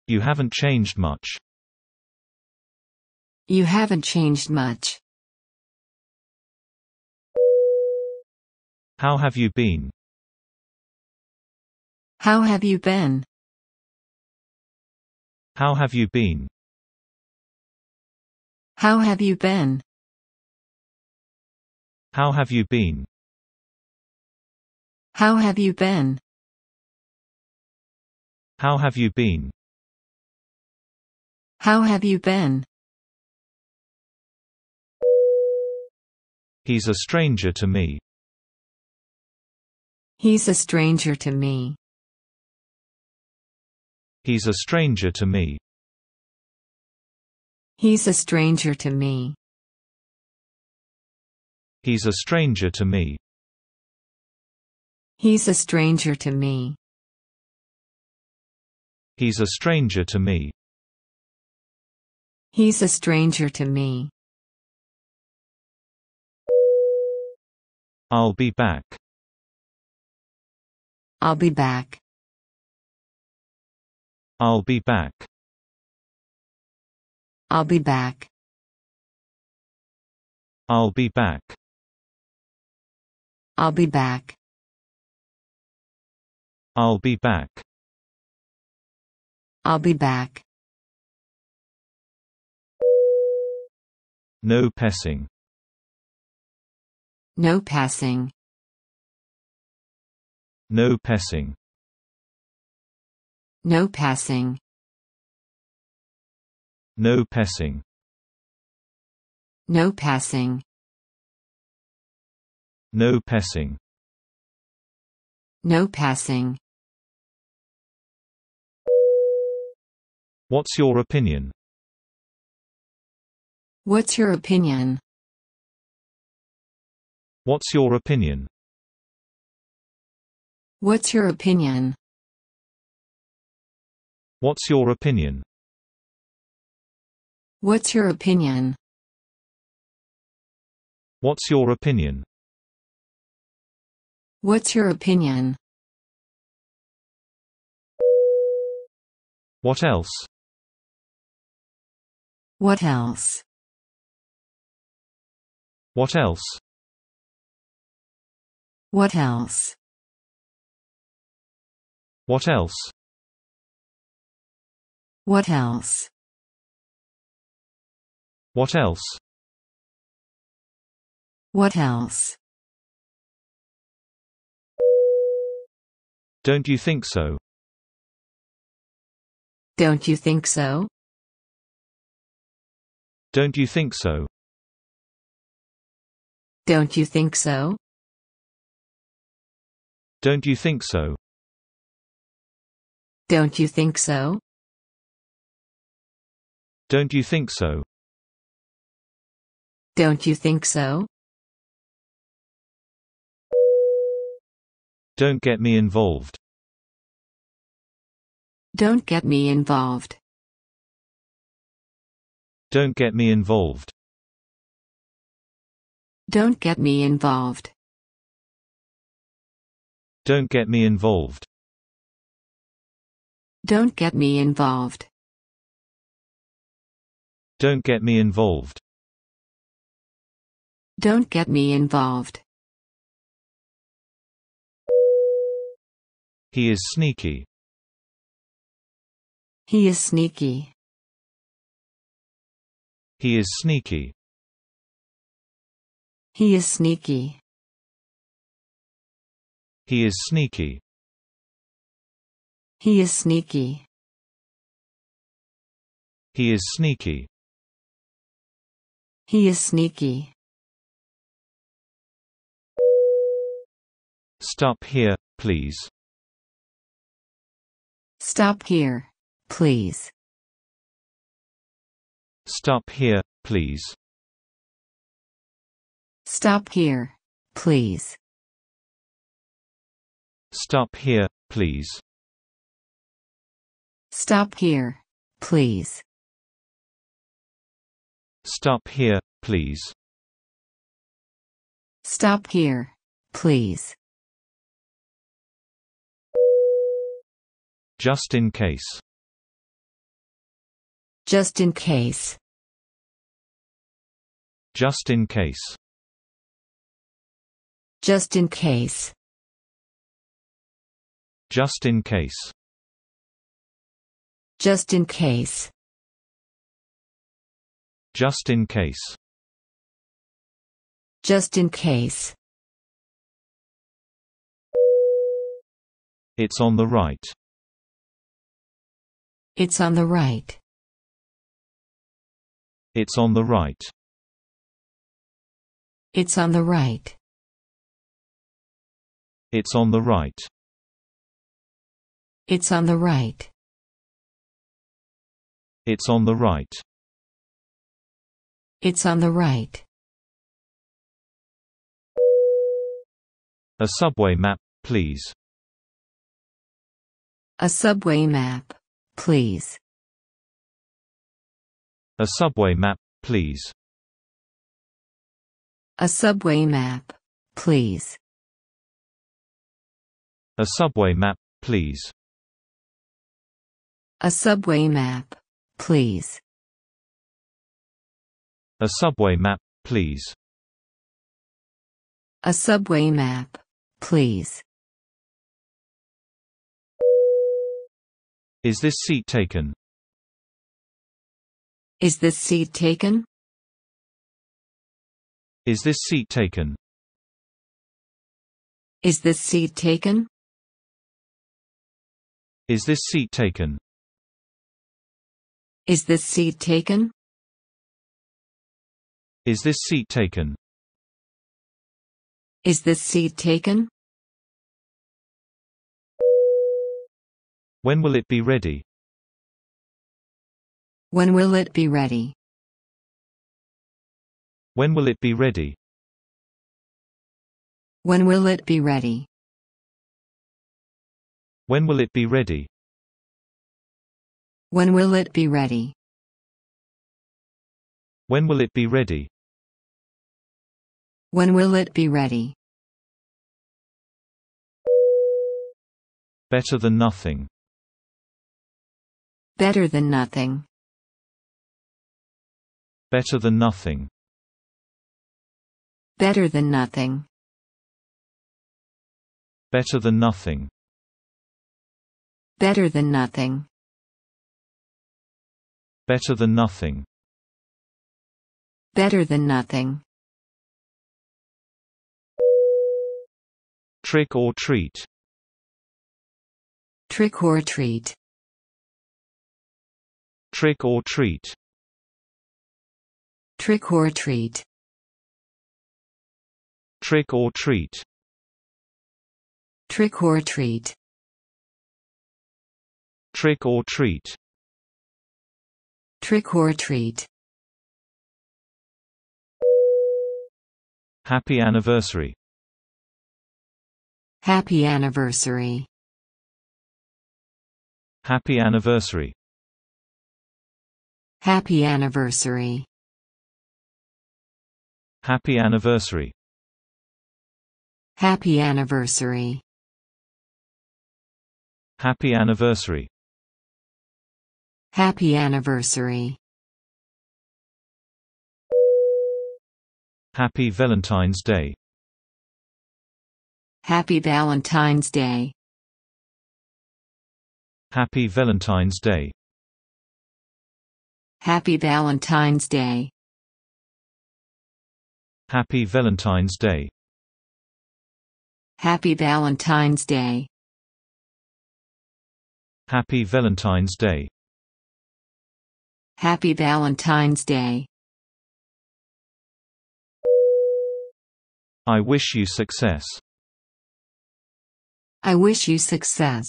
You haven't changed much. You haven't changed much. How have you been? How have you been? How have you been? How have you been? How have you been? How have you been? How have you been? How have you been? He's a stranger to me. He's a stranger to me. He's a stranger to me. He's a stranger to me. He's a stranger to me. He's a stranger to me. He's a stranger to me. He's a stranger to me. I'll be back. I'll be back. I'll be back. I'll be back. I'll be back. I'll be back. I'll be back. I'll be back. No passing. No passing. No passing. No passing. No passing. No passing. No passing. No passing. What's your opinion? What's your opinion? What's your opinion? What's your opinion? What's your opinion? What's your opinion? What's your opinion? What's your opinion? What else? What else? What else? What else? What else? What else? What else? What else? Don't you think so? Don't you think so? Don't you think so? Don't you think so? Don't you think so? Don't you think so? Don't you think so? Don't you think so? Don't get me involved. Don't get me involved. Don't get me involved. Don't get me involved. Don't get me involved. Don't get me involved. Don't get me involved. Don't get me involved. He is sneaky. He is sneaky. He is sneaky. He is sneaky. He is sneaky. He is sneaky. He is sneaky. He is sneaky. Stop here, please. Stop here, please. Stop here, please. Stop here, please. Stop here, please. Stop here. Please. Stop here, please. Stop here, please. Just in case. Just in case. Just in case. Just in case. Just in case. Just in case. Just in case. Just in case. It's on the right. It's on the right. It's on the right. It's on the right. It's on the right. It's on the right. It's on the right. It's on the right. A subway map, please. A subway map, please. A subway map, please. A subway map, please. A subway map, please. A subway map, Please. A subway map, please. A subway map, please. Is this seat taken? Is this seat taken? Is this seat taken? Is this seat taken? Is this seat taken? Is this seat taken? Is this seat taken? Is this seat taken? When will it be ready? When will it be ready? When will it be ready? When will it be ready? When will it be ready? When will it be ready? When will it be ready? When will it be ready? Better than nothing. Better than nothing. Better than nothing. Better than nothing. Better than nothing. Better than nothing. Better than nothing. Better than nothing. Trick or treat. Trick or treat. Trick or treat. Trick or treat. Trick or treat. Trick or treat. Trick or treat. Trick or treat. Happy anniversary. Happy anniversary. Happy anniversary. Happy anniversary. Happy anniversary. Happy anniversary. Happy anniversary. Happy anniversary. Happy Valentine's Day. Happy Valentine's Day. Happy Valentine's Day. Happy Valentine's Day. Happy Valentine's Day. Happy Valentine's Day. Happy Valentine's Day. Happy Valentine's Day. I wish you success. I wish you success.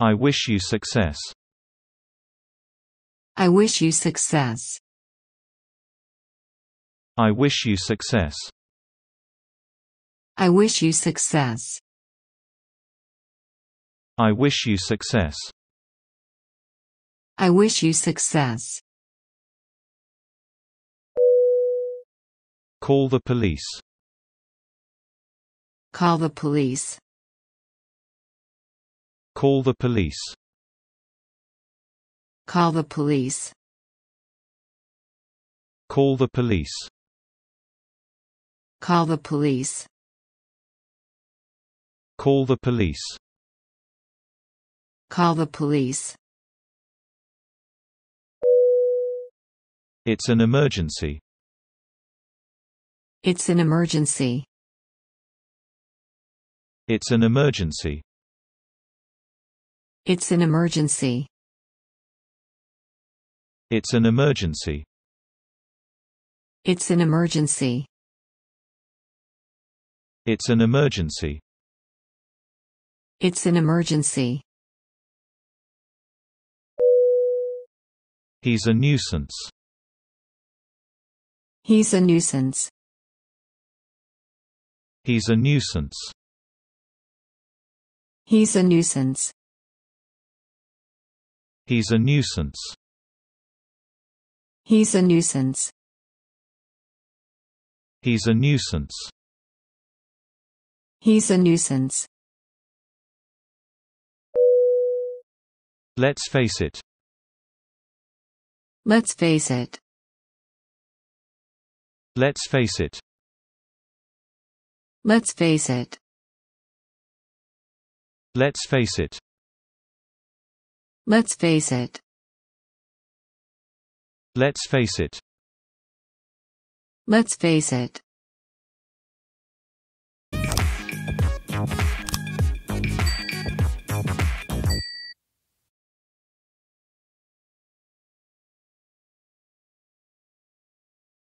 I wish you success. I wish you success. I wish you success. I wish you success. I wish you success. I wish you success. Call the police. Call the police. Call the police. Call the police. Call the police. Call the police. Call the police. Call the police. It's an emergency. It's an emergency. It's an emergency. It's an emergency. It's an emergency. It's an emergency. It's an emergency. It's an emergency. He's a nuisance. He's a nuisance. He's a nuisance. He's a nuisance. He's a nuisance. He's a nuisance. He's a nuisance. He's a nuisance. Let's face it. Let's face it. Let's face it. Let's face it. Let's face it. Let's face it. Let's face it. Let's face it.